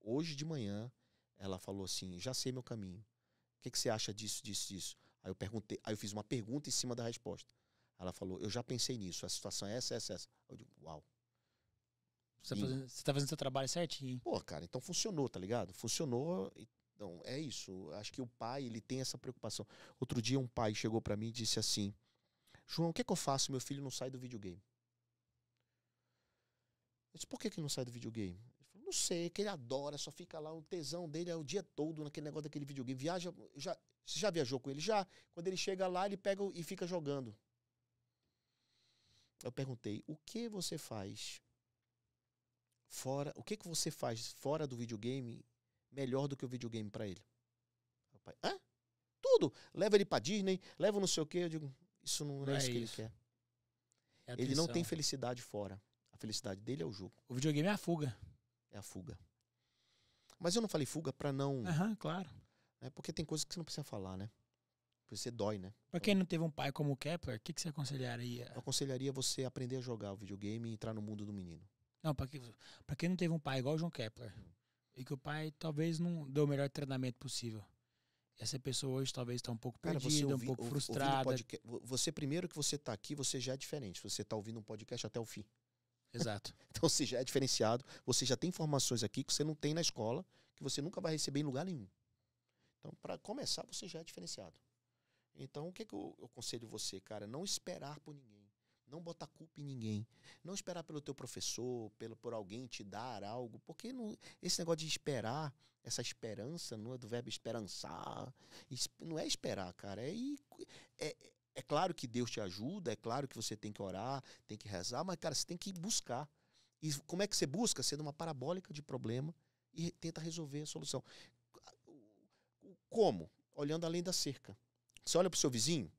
hoje de manhã, ela falou assim: já sei meu caminho. O que, que você acha disso, disso, disso? Aí eu perguntei, aí eu fiz uma pergunta em cima da resposta. Ela falou: eu já pensei nisso, a situação é essa, essa, essa. Eu digo: uau. Você está fazendo, você tá fazendo seu trabalho certinho? Pô, cara, então funcionou, tá ligado? Funcionou. Então, é isso. Acho que o pai, ele tem essa preocupação. Outro dia um pai chegou para mim e disse assim: "João, o que é que eu faço? Meu filho não sai do videogame." Eu disse: "Por que que não sai do videogame?" Ele falou: "Não sei, que ele adora, só fica lá o tesão dele é o dia todo naquele negócio daquele videogame. Viaja, já você já viajou com ele já? Quando ele chega lá, ele pega e fica jogando." Eu perguntei: "O que você faz fora, o que que você faz fora do videogame melhor do que o videogame para ele. pai, hã? Tudo. Leva ele pra Disney, leva não sei o quê. Eu digo, isso não, não, é, é, isso que ele quer. É ele não tem felicidade fora. A felicidade dele é o jogo. O videogame é a fuga. É a fuga. Mas eu não falei fuga para não. Aham, uhum, claro. É porque tem coisas que você não precisa falar, né? Você dói, né? Pra quem não teve um pai como o Kepler, o que, que você aconselharia? Eu aconselharia você aprender a jogar o videogame e entrar no mundo do menino. Não, pra, que, pra quem não teve um pai igual o João Kepler. Hum. E que o pai talvez não deu o melhor treinamento possível. E essa pessoa hoje talvez está um pouco Cara, perdida, ouvi, um pouco frustrada. Podcast, você, primeiro que você está aqui, você já é diferente. Você está ouvindo um podcast até o fim. Exato. então você já é diferenciado, você já tem informações aqui que você não tem na escola, que você nunca vai receber em lugar nenhum. Então, para começar, você já é diferenciado. Então, o que, é que eu, eu aconselho você, cara? Não esperar por ninguém. Não botar culpa em ninguém. Não esperar pelo teu professor, pelo, por alguém te dar algo. Porque não, esse negócio de esperar, essa esperança, não é do verbo esperançar. Não é esperar, cara. É, é, é claro que Deus te ajuda, é claro que você tem que orar, tem que rezar, mas, cara, você tem que buscar. E como é que você busca? Sendo uma parabólica de problema e tenta resolver a solução. Como? Olhando além da cerca. Você olha para o seu vizinho,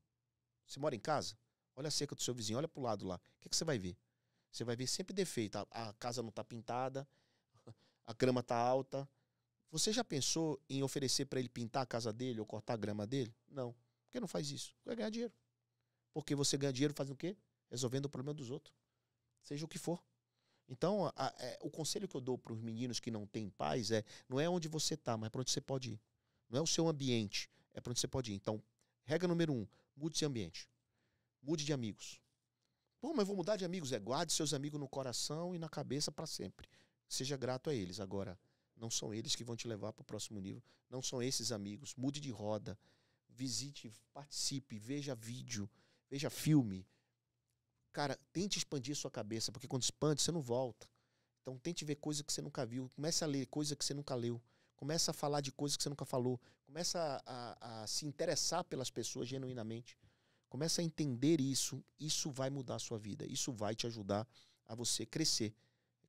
você mora em casa, Olha a cerca do seu vizinho, olha pro lado lá. O que, que você vai ver? Você vai ver sempre defeito. A, a casa não tá pintada, a grama tá alta. Você já pensou em oferecer para ele pintar a casa dele ou cortar a grama dele? Não. Por que não faz isso? Vai ganhar dinheiro. Porque você ganha dinheiro fazendo o quê? Resolvendo o problema dos outros. Seja o que for. Então, a, a, é, o conselho que eu dou para os meninos que não têm pais é: não é onde você está, mas para onde você pode ir. Não é o seu ambiente, é para onde você pode ir. Então, regra número um: mude seu ambiente. Mude de amigos. Pô, mas eu vou mudar de amigos. É, guarde seus amigos no coração e na cabeça para sempre. Seja grato a eles. Agora, não são eles que vão te levar para o próximo nível. Não são esses amigos. Mude de roda. Visite, participe, veja vídeo, veja filme. Cara, tente expandir sua cabeça, porque quando expande, você não volta. Então tente ver coisa que você nunca viu. Comece a ler coisa que você nunca leu. Comece a falar de coisas que você nunca falou. Comece a, a, a, se interessar pelas pessoas genuinamente. Começa a entender isso, isso vai mudar a sua vida, isso vai te ajudar a você crescer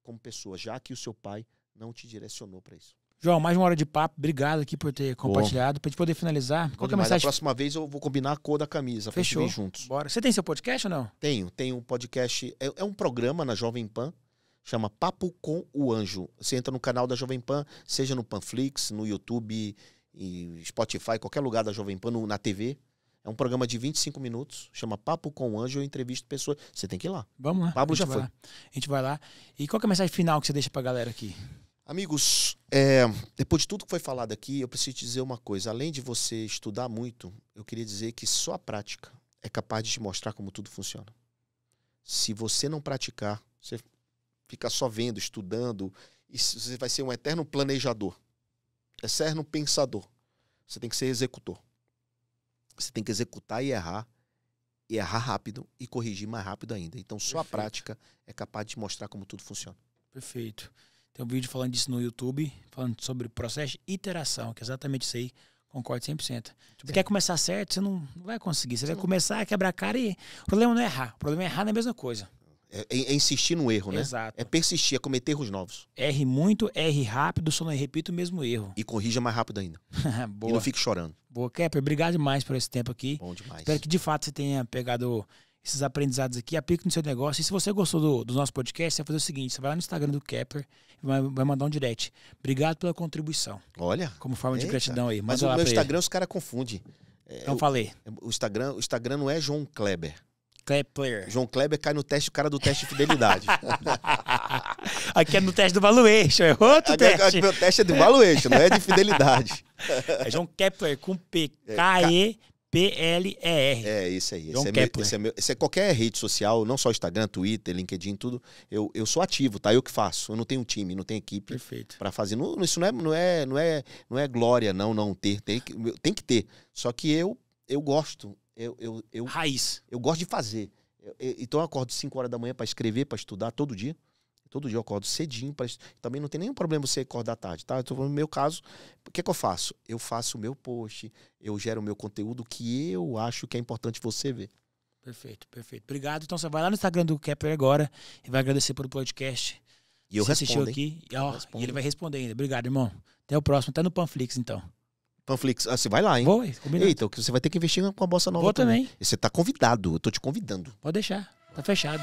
como pessoa, já que o seu pai não te direcionou para isso. João, mais uma hora de papo. Obrigado aqui por ter compartilhado. Para gente poder finalizar, qual é a mensagem? Da próxima vez eu vou combinar a cor da camisa. Fechou. juntos. Bora. Você tem seu podcast ou não? Tenho. Tenho um podcast. É, é, um programa na Jovem Pan. Chama Papo com o Anjo. Você entra no canal da Jovem Pan, seja no Panflix, no YouTube, Spotify, qualquer lugar da Jovem Pan, no, na TV. É um programa de 25 minutos, chama Papo com o Anjo, eu entrevisto pessoas. Você tem que ir lá. Vamos lá. Pablo já foi. Lá. A gente vai lá. E qual é a mensagem final que você deixa pra galera aqui? Amigos, é, depois de tudo que foi falado aqui, eu preciso te dizer uma coisa. Além de você estudar muito, eu queria dizer que só a prática é capaz de te mostrar como tudo funciona. Se você não praticar, você fica só vendo, estudando, e você vai ser um eterno planejador, eterno pensador. Você tem que ser executor. Você tem que executar e errar, e errar rápido e corrigir mais rápido ainda. Então, só Perfeito. a prática é capaz de mostrar como tudo funciona. Perfeito. Tem um vídeo falando disso no YouTube, falando sobre o processo de iteração, que é exatamente isso aí. Concordo 100%. você quer começar certo, você não vai conseguir. Você, você vai começar a quebrar a cara e. O problema não é errar. O problema é errar na mesma coisa. É, é, é, insistir no erro, né? Exato. É persistir, é cometer erros novos. Erre muito, erre rápido, só não repita o mesmo erro. E corrija mais rápido ainda. Boa. E não fique chorando. Boa, Kepler, obrigado demais por esse tempo aqui. Bom demais. Espero que de fato você tenha pegado esses aprendizados aqui, aplique no seu negócio. E se você gostou do, do nosso podcast, você vai fazer o seguinte: você vai lá no Instagram do Kepler e vai, vai mandar um direct. Obrigado pela contribuição. Olha. Como forma eita. de gratidão aí. Manda Mas o meu Instagram ele. os caras confundem. É, então falei. É, o Instagram, o Instagram não é João Kleber. João Kleber cai no teste, o cara do teste de fidelidade. aqui é no teste do valuation, é outro aqui, é teste. Aqui, meu teste é de valuation, não é de fidelidade. É João Kepler com P, é, K, E, P, L, E, R. É, isso aí. João esse, Kepler. É meu, esse, é meu, esse é qualquer rede social, não só Instagram, Twitter, LinkedIn, tudo. Eu, eu sou ativo, tá? Eu que faço. Eu não tenho time, não tenho equipe para fazer. Não, isso não é, não, é, não, é, não é glória, não, não ter. Tem que, tem que ter. Só que eu, eu gosto eu, eu, eu, Raiz. Eu gosto de fazer. Eu, eu, então eu acordo 5 horas da manhã para escrever, para estudar todo dia. Todo dia eu acordo cedinho. Pra... Também não tem nenhum problema você acordar tarde, tá? Então, no meu caso, o que, é que eu faço? Eu faço o meu post, eu gero o meu conteúdo que eu acho que é importante você ver. Perfeito, perfeito. Obrigado. Então você vai lá no Instagram do Kepler agora e vai agradecer pelo podcast. E eu respondo, E, ó, e ele vai responder ainda. Obrigado, irmão. Até o próximo. Até no Panflix, então. Panflix. Ah, você vai lá, hein? Vou, combinado. Eita, você vai ter que investir com a Bossa Nova Vou também. também. Você tá convidado, eu tô te convidando. Pode deixar, tá fechado.